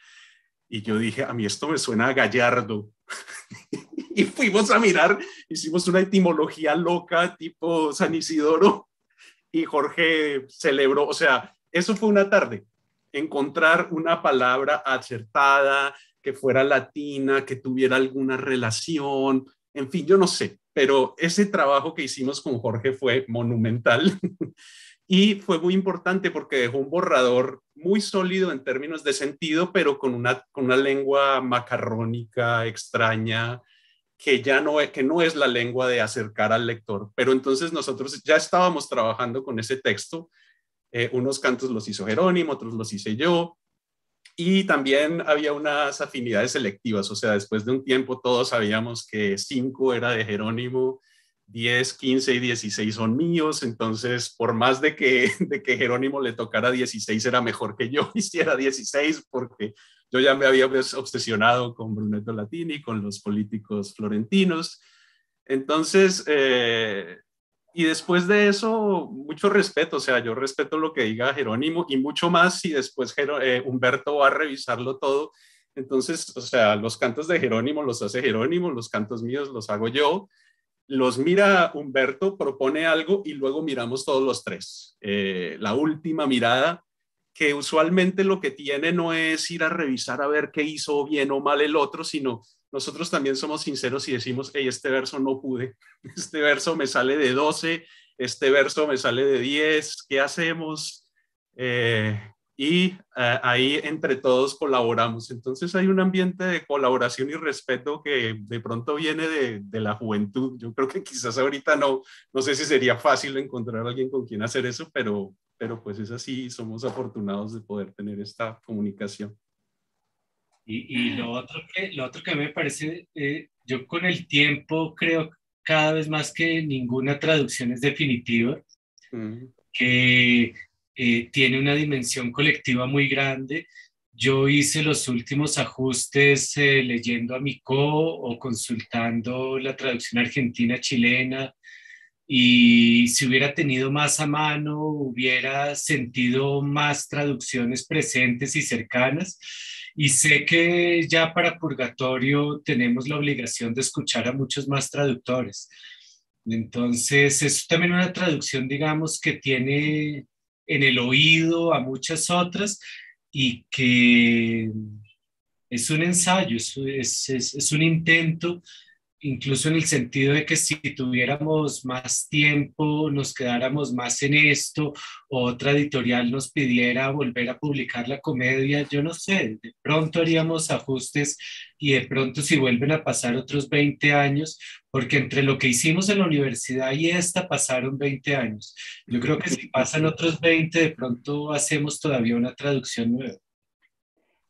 Y yo dije, a mí esto me suena a gallardo. y fuimos a mirar, hicimos una etimología loca tipo San Isidoro y Jorge celebró, o sea, eso fue una tarde, encontrar una palabra acertada, que fuera latina, que tuviera alguna relación, en fin, yo no sé, pero ese trabajo que hicimos con Jorge fue monumental y fue muy importante porque dejó un borrador muy sólido en términos de sentido, pero con una, con una lengua macarrónica, extraña, que ya no es, que no es la lengua de acercar al lector. Pero entonces nosotros ya estábamos trabajando con ese texto eh, unos cantos los hizo Jerónimo, otros los hice yo. Y también había unas afinidades selectivas, o sea, después de un tiempo todos sabíamos que 5 era de Jerónimo, 10, 15 y 16 son míos, entonces por más de que, de que Jerónimo le tocara 16 era mejor que yo hiciera 16 porque yo ya me había pues obsesionado con Brunetto Latini, con los políticos florentinos. Entonces, eh, y después de eso, mucho respeto, o sea, yo respeto lo que diga Jerónimo y mucho más si después eh, Humberto va a revisarlo todo. Entonces, o sea, los cantos de Jerónimo los hace Jerónimo, los cantos míos los hago yo, los mira Humberto, propone algo y luego miramos todos los tres. Eh, la última mirada, que usualmente lo que tiene no es ir a revisar a ver qué hizo bien o mal el otro, sino nosotros también somos sinceros y decimos, hey, este verso no pude, este verso me sale de 12, este verso me sale de 10, ¿qué hacemos? Eh, y eh, ahí entre todos colaboramos. Entonces hay un ambiente de colaboración y respeto que de pronto viene de, la juventud. Yo creo que quizás ahorita no, no sé si sería fácil encontrar a alguien con quien hacer eso, pero, pero pues es así, somos afortunados de poder tener esta comunicación. Y, y, lo, otro que, lo otro que me parece, eh, yo con el tiempo creo cada vez más que ninguna traducción es definitiva, que eh, tiene una dimensión colectiva muy grande. Yo hice los últimos ajustes eh, leyendo a co o consultando la traducción argentina-chilena y si hubiera tenido más a mano, hubiera sentido más traducciones presentes y cercanas y sé que ya para purgatorio tenemos la obligación de escuchar a muchos más traductores. Entonces, es también una traducción, digamos, que tiene en el oído a muchas otras y que es un ensayo, es, un intento incluso en el sentido de que si tuviéramos más tiempo, nos quedáramos más en esto, o otra editorial nos pidiera volver a publicar la comedia, yo no sé, de pronto haríamos ajustes y de pronto si vuelven a pasar otros 20 años, porque entre lo que hicimos en la universidad y esta pasaron 20 años. Yo creo que si pasan otros 20, de pronto hacemos todavía una traducción nueva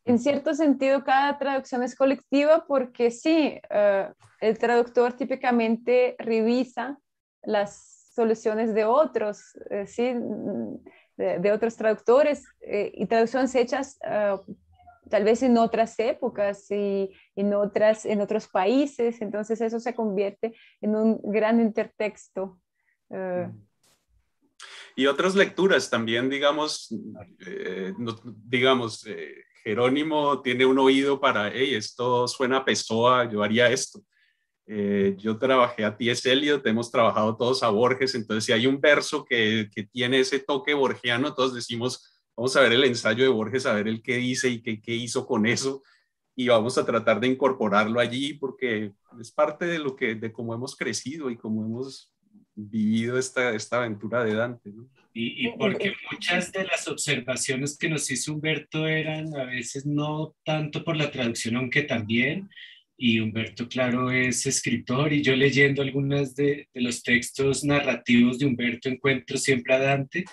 en cierto sentido, cada traducción es colectiva porque sí, eh, el traductor típicamente revisa las soluciones de otros, eh, ¿sí? Mm, de, otros traductores eh, y traducciones hechas tal vez en otras épocas y en, otras, en otros países, entonces eso se convierte en un gran intertexto. Mm. y otras lecturas también, digamos, digamos, Jerónimo tiene un oído para, hey, esto suena a Pessoa, yo haría esto. Eh, yo trabajé a T.S. Eliot, hemos trabajado todos a Borges, entonces si hay un verso que, tiene ese toque borgiano, todos decimos, vamos a ver el ensayo de Borges, a ver el qué dice y qué, qué hizo con eso, y vamos a tratar de incorporarlo allí porque es parte de lo que, de cómo hemos crecido y cómo hemos vivido esta, esta aventura de Dante. Y, porque muchas de las observaciones que nos hizo Humberto eran a veces no tanto por la traducción, aunque también, y Humberto, claro, es escritor, y yo leyendo algunos de, los textos narrativos de Humberto encuentro siempre a Dante,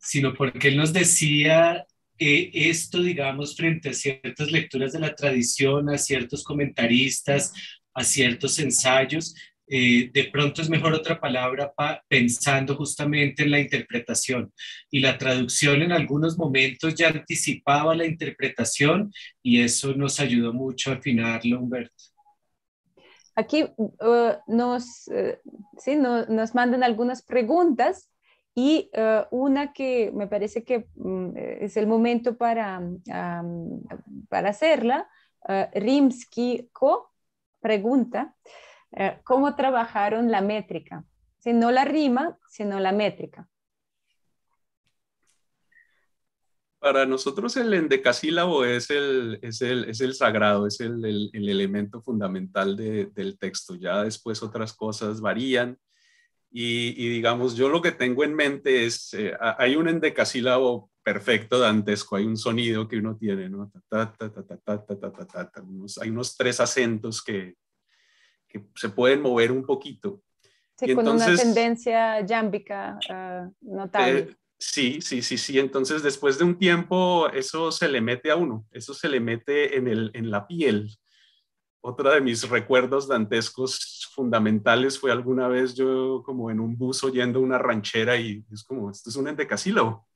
sino porque él nos decía que esto, digamos, frente a ciertas lecturas de la tradición, a ciertos comentaristas, a ciertos ensayos, eh, de pronto es mejor otra palabra pensando justamente en la interpretación. Y la traducción en algunos momentos ya anticipaba la interpretación y eso nos ayudó mucho a afinarlo, Humberto. Aquí uh, nos, eh, sí, nos mandan algunas preguntas y uh, una que me parece que mm, es el momento para, um, para hacerla. Uh, rimsky co pregunta, cómo trabajaron la métrica. Si no la rima, sino la métrica. Para nosotros el endecasílabo es el, es el, es el sagrado, es el, el, elemento fundamental del texto. Ya después otras cosas varían. Y, digamos, yo lo que tengo en mente es, hay un endecasílabo perfecto dantesco, hay un sonido que uno tiene, ¿no? Ta, ta, ta, hay unos tres acentos que, se pueden mover un poquito. Sí, con una tendencia yámbica ah, notable. Eh, sí, sí, sí, sí. Entonces, después de un tiempo, eso se le mete a uno, eso se le mete en, el, en la piel. Otra de mis recuerdos dantescos fundamentales fue alguna vez yo como en un bus oyendo una ranchera y es como, esto es un endecasílabo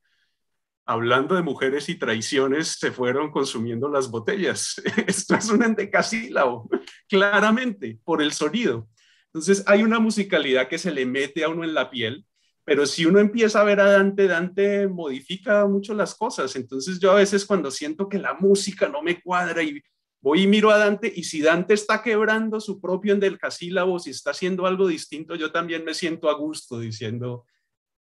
hablando de mujeres y traiciones, se fueron consumiendo las botellas. Esto es un endecasílabo claramente por el sonido. Entonces hay una musicalidad que se le mete a uno en la piel, pero si uno empieza a ver a Dante, Dante modifica mucho las cosas. Entonces yo a veces cuando siento que la música no me cuadra y voy y miro a Dante y si Dante está quebrando su propio endecasílabo, si está haciendo algo distinto, yo también me siento a gusto diciendo,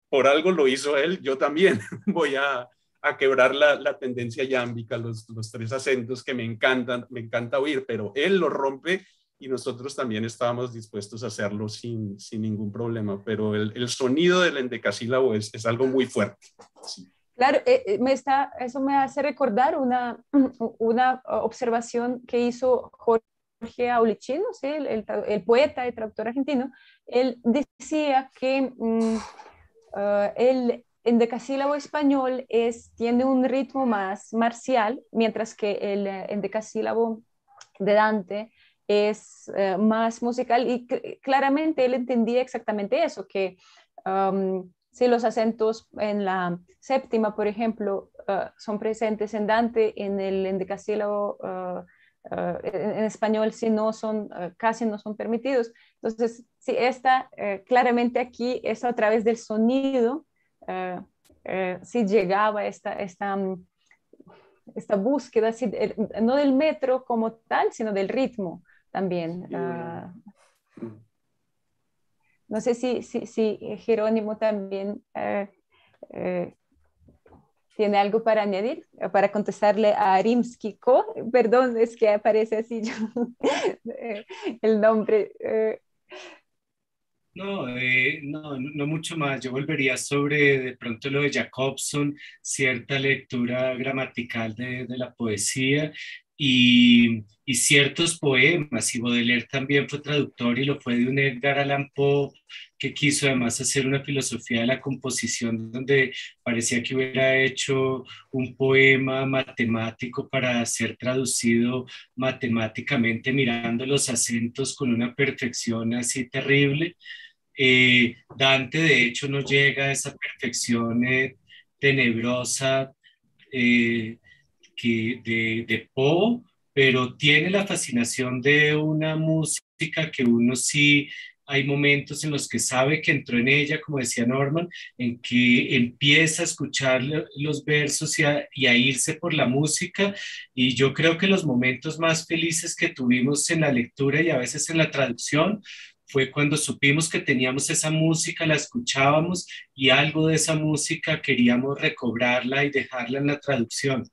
por algo lo hizo él, yo también voy a, a quebrar la, tendencia yámbica, los, tres acentos que me encantan, me encanta oír, pero él lo rompe y nosotros también estábamos dispuestos a hacerlo sin, ningún problema, pero el, sonido del endecasílabo es, es algo muy fuerte. Claro, eh, eh, me está, eso me hace recordar una, una observación que hizo Jorge Aulichino, el, poeta y traductor argentino, él decía que mm, ah, él el decasílabo español es, tiene un ritmo más marcial, mientras que el eh, decasílabo de Dante es eh, más musical y claramente él entendía exactamente eso, que si los acentos en la séptima, por ejemplo, eh, son presentes en Dante, en el endecasílabo en, español si no son, casi no son permitidos. Entonces, si sí, esta, claramente aquí es a través del sonido eh, eh, si llegaba esta, esta, mm, esta búsqueda, eh, no del metro como tal, sino del ritmo también. Ah. no sé si, si, si Jerónimo también tiene algo para añadir, para contestarle a Rimsky Perdón, es que aparece así el nombre. Eh, no, no, no, mucho más. Yo volvería sobre de pronto lo de Jacobson, cierta lectura gramatical de la poesía y, ciertos poemas. Y Baudelaire también fue traductor y lo fue de un Edgar Allan Poe que quiso además hacer una filosofía de la composición donde parecía que hubiera hecho un poema matemático para ser traducido matemáticamente mirando los acentos con una perfección así terrible. Eh, Dante de hecho no llega a esa perfección eh, tenebrosa eh, de, de pop, pero tiene la fascinación de una música que uno sí hay momentos en los que sabe que entró en ella, como decía Norman, en que empieza a escuchar los versos y a, irse por la música. Y yo creo que los momentos más felices que tuvimos en la lectura y a veces en la traducción fue cuando supimos que teníamos esa música, la escuchábamos y algo de esa música queríamos recobrarla y dejarla en la traducción.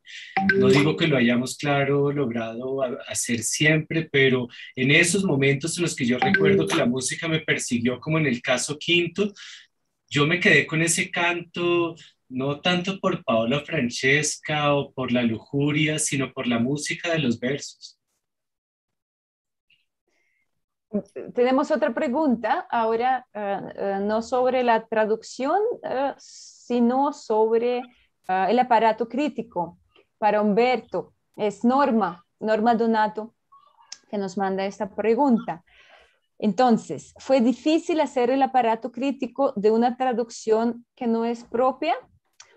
No digo que lo hayamos, claro, logrado hacer siempre, pero en esos momentos en los que yo recuerdo que la música me persiguió, como en el caso quinto, yo me quedé con ese canto no tanto por Paola Francesca o por la lujuria, sino por la música de los versos. Tenemos otra pregunta ahora, eh, eh, no sobre la traducción, eh, sino sobre el aparato crítico. Para Humberto, es Norma, Norma Donato, que nos manda esta pregunta. Entonces, ¿fue difícil hacer el aparato crítico de una traducción que no es propia?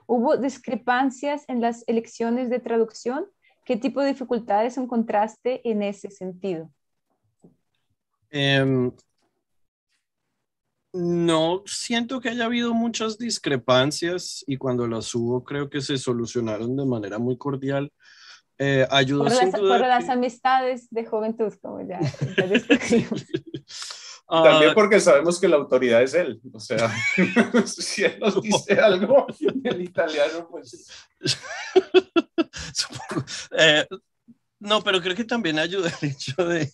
¿Hubo discrepancias en las elecciones de traducción? ¿Qué tipo de dificultades encontraste en ese sentido? Em, no siento que haya habido muchas discrepancias y cuando las hubo creo que se solucionaron de manera muy cordial. Eh, por, las, amistades de juventud, como ya. También ah, porque sabemos que la autoridad es él. O sea, si él nos dice algo en italiano, pues... eh, no, pero creo que también ayuda el hecho de,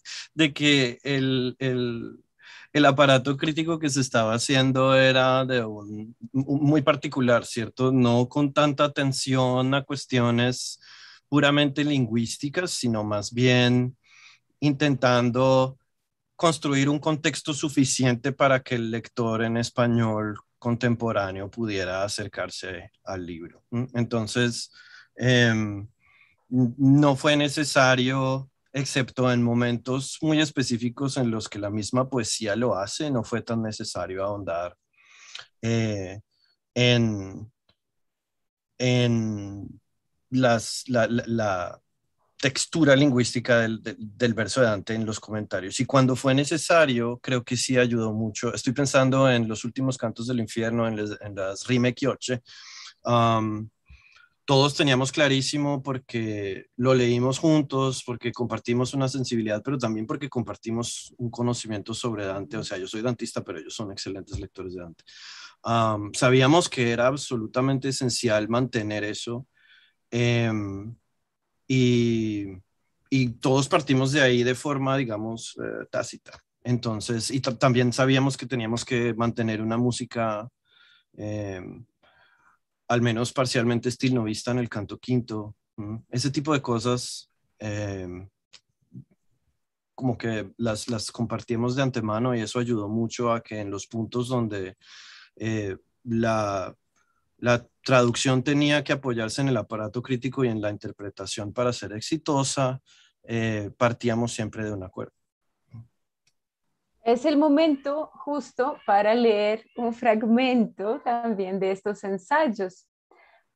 que el, aparato crítico que se estaba haciendo era muy particular, ¿cierto? No con tanta atención a cuestiones puramente lingüísticas, sino más bien intentando construir un contexto suficiente para que el lector en español contemporáneo pudiera acercarse al libro. Entonces, em, no fue necesario, excepto en momentos muy específicos en los que la misma poesía lo hace, no fue tan necesario ahondar eh, en, la, textura lingüística del, verso de Dante en los comentarios. Y cuando fue necesario, creo que sí ayudó mucho. Estoy pensando en los últimos cantos del infierno, en, las Rime Kioche, Um, todos teníamos clarísimo porque lo leímos juntos, porque compartimos una sensibilidad, pero también porque compartimos un conocimiento sobre Dante. O sea, yo soy dantista, pero ellos son excelentes lectores de Dante. sabíamos que era absolutamente esencial mantener eso. Em, y, todos partimos de ahí de forma, digamos, eh, tácita. Entonces, y también sabíamos que teníamos que mantener una música. Em, al menos parcialmente estilnovista en el canto quinto. Ese tipo de cosas, em, como que las, compartimos de antemano y eso ayudó mucho a que en los puntos donde eh, la, traducción tenía que apoyarse en el aparato crítico y en la interpretación para ser exitosa, eh, partíamos siempre de un acuerdo. Es el momento justo para leer un fragmento también de estos ensayos,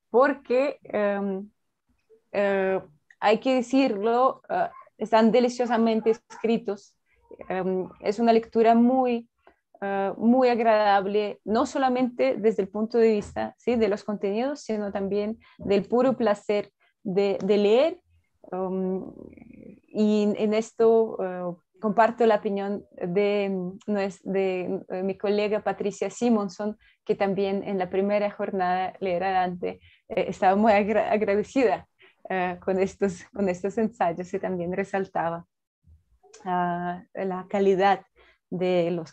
porque em, eh, hay que decirlo, eh, están deliciosamente escritos. Em, es una lectura muy, eh, muy agradable, no solamente desde el punto de vista ¿sí? de los contenidos, sino también del puro placer de, leer. Em, y en esto comparto la opinión de, de, de eh, mi colega Patricia Simonson, que también en la primera jornada Leeralante eh, estaba muy agradecida eh, con, estos, con estos ensayos y también resaltaba ah, la calidad de los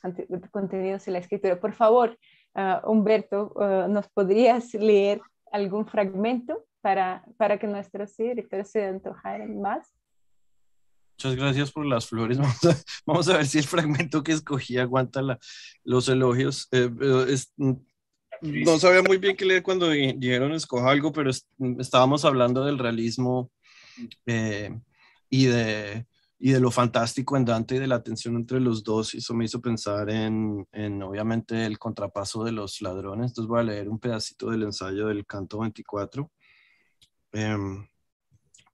contenidos y la escritura. Por favor, ah, Humberto, ah, ¿nos podrías leer algún fragmento para, para que nuestros directores se antojaran más? Muchas gracias por las flores. Vamos a, ver si el fragmento que escogí aguanta los elogios. Eh, mm, no sabía muy bien qué leer cuando dijeron escoja algo, pero mm, estábamos hablando del realismo eh, y, de, y de lo fantástico en Dante y de la tensión entre los dos. Y eso me hizo pensar en, obviamente, el contrapaso de los ladrones. Entonces voy a leer un pedacito del ensayo del canto 24. Em,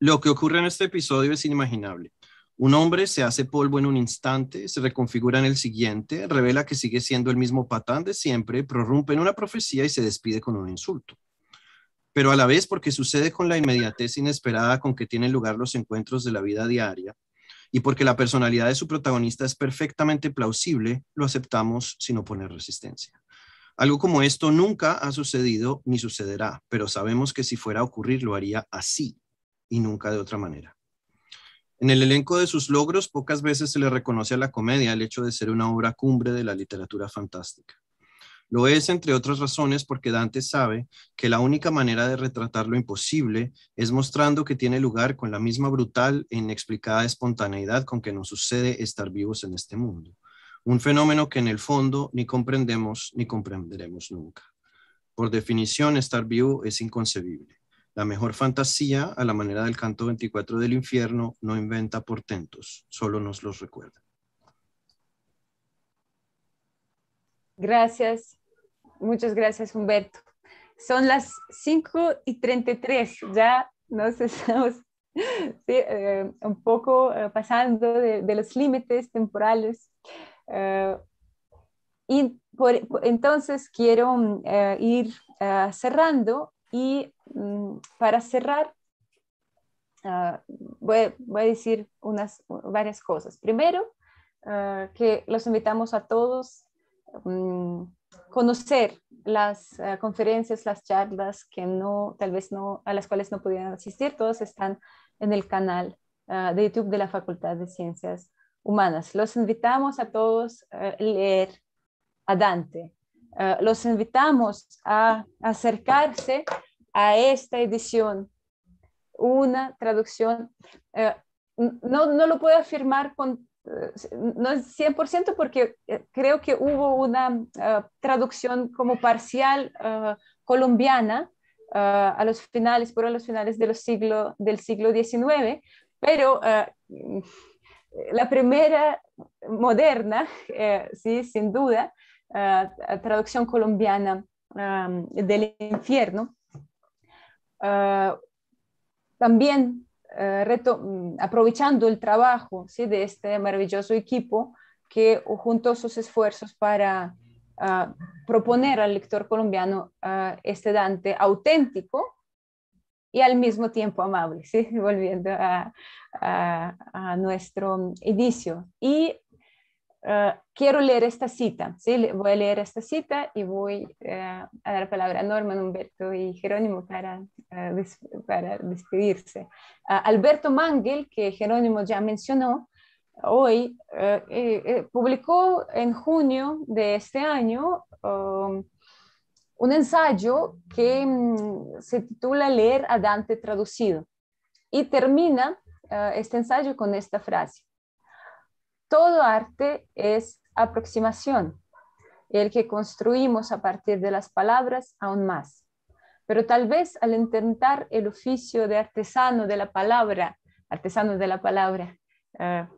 lo que ocurre en este episodio es inimaginable. Un hombre se hace polvo en un instante, se reconfigura en el siguiente, revela que sigue siendo el mismo patán de siempre, prorrumpe en una profecía y se despide con un insulto. Pero a la vez, porque sucede con la inmediatez inesperada con que tienen lugar los encuentros de la vida diaria, y porque la personalidad de su protagonista es perfectamente plausible, lo aceptamos sin oponer resistencia. Algo como esto nunca ha sucedido ni sucederá, pero sabemos que si fuera a ocurrir lo haría así y nunca de otra manera. En el elenco de sus logros, pocas veces se le reconoce a la comedia el hecho de ser una obra cumbre de la literatura fantástica. Lo es, entre otras razones, porque Dante sabe que la única manera de retratar lo imposible es mostrando que tiene lugar con la misma brutal e inexplicada espontaneidad con que nos sucede estar vivos en este mundo. Un fenómeno que en el fondo ni comprendemos ni comprenderemos nunca. Por definición, estar vivo es inconcebible. La mejor fantasía, a la manera del canto 24 del infierno, no inventa portentos, solo nos los recuerda. Gracias, muchas gracias Humberto. Son las 5 y 33, ya nos estamos eh, un poco eh, pasando de, los límites temporales. Eh, y por, entonces quiero mm, ir cerrando y mm, para cerrar, ah, voy, a decir unas, varias cosas. Primero, ah, que los invitamos a todos a mm, conocer las ah, conferencias, las charlas que no, tal vez no, a las cuales no pudieron asistir, Todos están en el canal de YouTube de la Facultad de Ciencias Humanas. Los invitamos a todos a leer a Dante, eh, los invitamos a acercarse a esta edición, una traducción. Eh, no, no, lo puedo afirmar con, eh, no es 100% porque creo que hubo una traducción como parcial colombiana a los finales, por los finales de siglo, del siglo XIX, pero la primera moderna, sí, sin duda, eh, traducción colombiana eh, del infierno. Eh, también reto, mm, aprovechando el trabajo de este maravilloso equipo que juntó sus esfuerzos para proponer al lector colombiano este Dante auténtico y al mismo tiempo amable, ¿sí? volviendo a, a nuestro inicio. Y Ah, quiero leer esta cita, ¿sí? Voy a leer esta cita y voy eh, a dar palabra a Norman, Humberto y Jerónimo para, eh, para despedirse. Ah, Alberto Mangel, que Jerónimo ya mencionó hoy, eh, publicó en junio de este año um, un ensayo que mm, se titula Leer a Dante traducido y termina ah, este ensayo con esta frase todo arte es aproximación, el que construimos a partir de las palabras aún más. Pero tal vez al intentar el oficio de artesano de la palabra, artesano de la palabra, ah,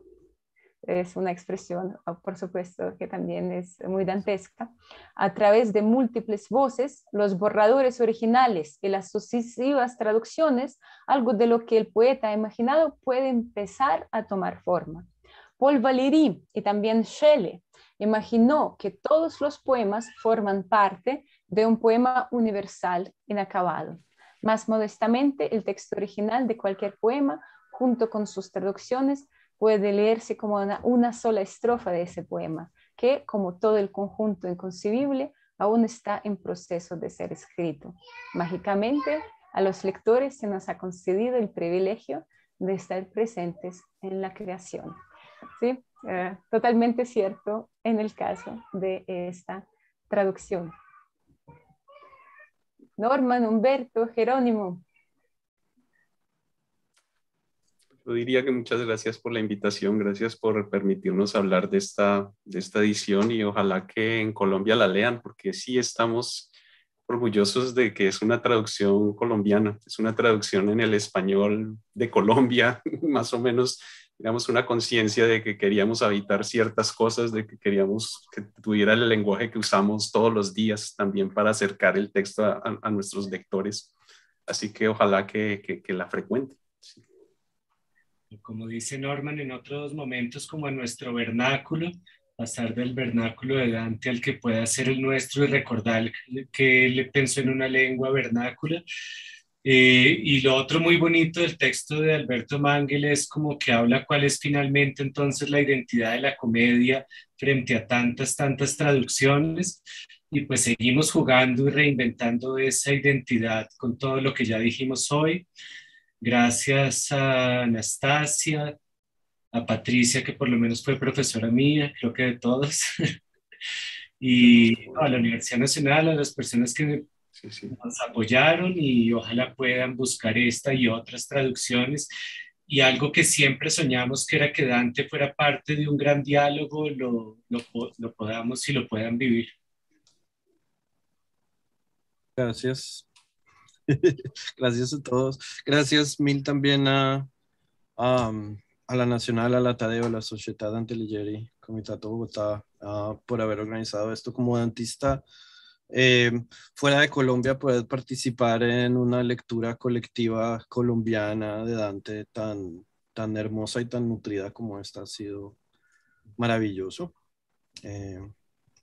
es una expresión, ah, por supuesto, que también es muy dantesca, a través de múltiples voces, los borradores originales y las sucesivas traducciones, algo de lo que el poeta ha imaginado puede empezar a tomar forma. Paul Valéry y también Shelley imaginó que todos los poemas forman parte de un poema universal inacabado. Más modestamente, el texto original de cualquier poema, junto con sus traducciones, puede leerse como una, una sola estrofa de ese poema, que, como todo el conjunto inconcebible, aún está en proceso de ser escrito. Mágicamente, a los lectores se nos ha concedido el privilegio de estar presentes en la creación. ¿sí? Eh, totalmente cierto en el caso de esta traducción. Norman, Humberto, Jerónimo. Yo diría que muchas gracias por la invitación, gracias por permitirnos hablar de esta, de esta edición y ojalá que en Colombia la lean, porque sí estamos orgullosos de que es una traducción colombiana, es una traducción en el español de Colombia, más o menos digamos, una conciencia de que queríamos habitar ciertas cosas, de que queríamos que tuviera el lenguaje que usamos todos los días también para acercar el texto a, nuestros lectores. Así que ojalá que, la frecuente. Como dice Norman, en otros momentos como en nuestro vernáculo, pasar del vernáculo de Dante al que pueda ser el nuestro y recordar que él pensó en una lengua vernácula, eh, y lo otro muy bonito del texto de Alberto Mangel es como que habla cuál es finalmente entonces la identidad de la comedia frente a tantas, tantas traducciones. Y pues seguimos jugando y reinventando esa identidad con todo lo que ya dijimos hoy. Gracias a Anastasia, a Patricia, que por lo menos fue profesora mía, creo que de todos. y a la Universidad Nacional, a las personas que nos apoyaron y ojalá puedan buscar esta y otras traducciones. Y algo que siempre soñamos que era que Dante fuera parte de un gran diálogo, lo, lo, lo podamos y lo puedan vivir. Gracias. Gracias a todos. Gracias mil también a, a, la Nacional, a la Tadeo, a la Sociedad Dante Ligieri, Comitato Bogotá, ah, por haber organizado esto como dentista. Eh, fuera de Colombia poder participar en una lectura colectiva colombiana de Dante tan, tan hermosa y tan nutrida como esta ha sido maravilloso. Eh,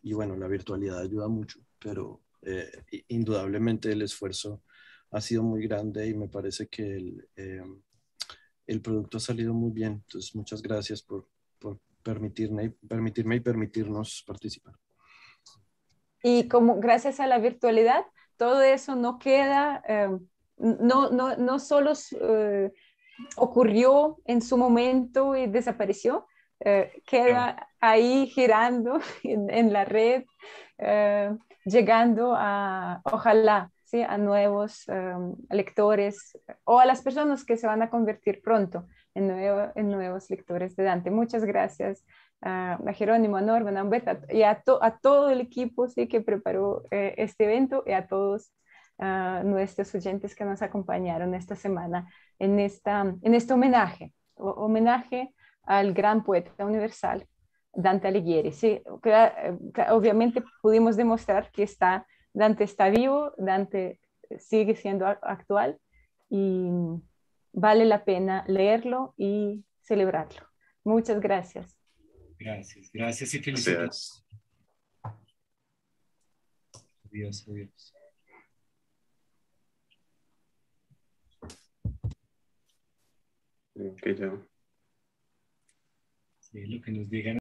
y bueno, la virtualidad ayuda mucho, pero eh, indudablemente el esfuerzo ha sido muy grande y me parece que el, el producto ha salido muy bien. Entonces, muchas gracias por, permitirme y permitirnos participar. Y como gracias a la virtualidad, todo eso no queda, eh, no, no, no, solo eh, ocurrió en su momento y desapareció, eh, queda ahí girando en, la red, llegando a, ojalá, ¿sí? a nuevos lectores o a las personas que se van a convertir pronto en, en nuevos lectores de Dante. Muchas gracias a, Jerónimo, a a y a, todo el equipo ¿sí? que preparó eh, este evento y a todos nuestros oyentes que nos acompañaron esta semana en, esta, en este homenaje, homenaje al gran poeta universal Dante Alighieri. Sí, obviamente pudimos demostrar que está, Dante está vivo, Dante sigue siendo actual y vale la pena leerlo y celebrarlo. Muchas gracias. Gracias, gracias y felicidades. Adiós, adiós. Que ya. Sí, lo que nos digan.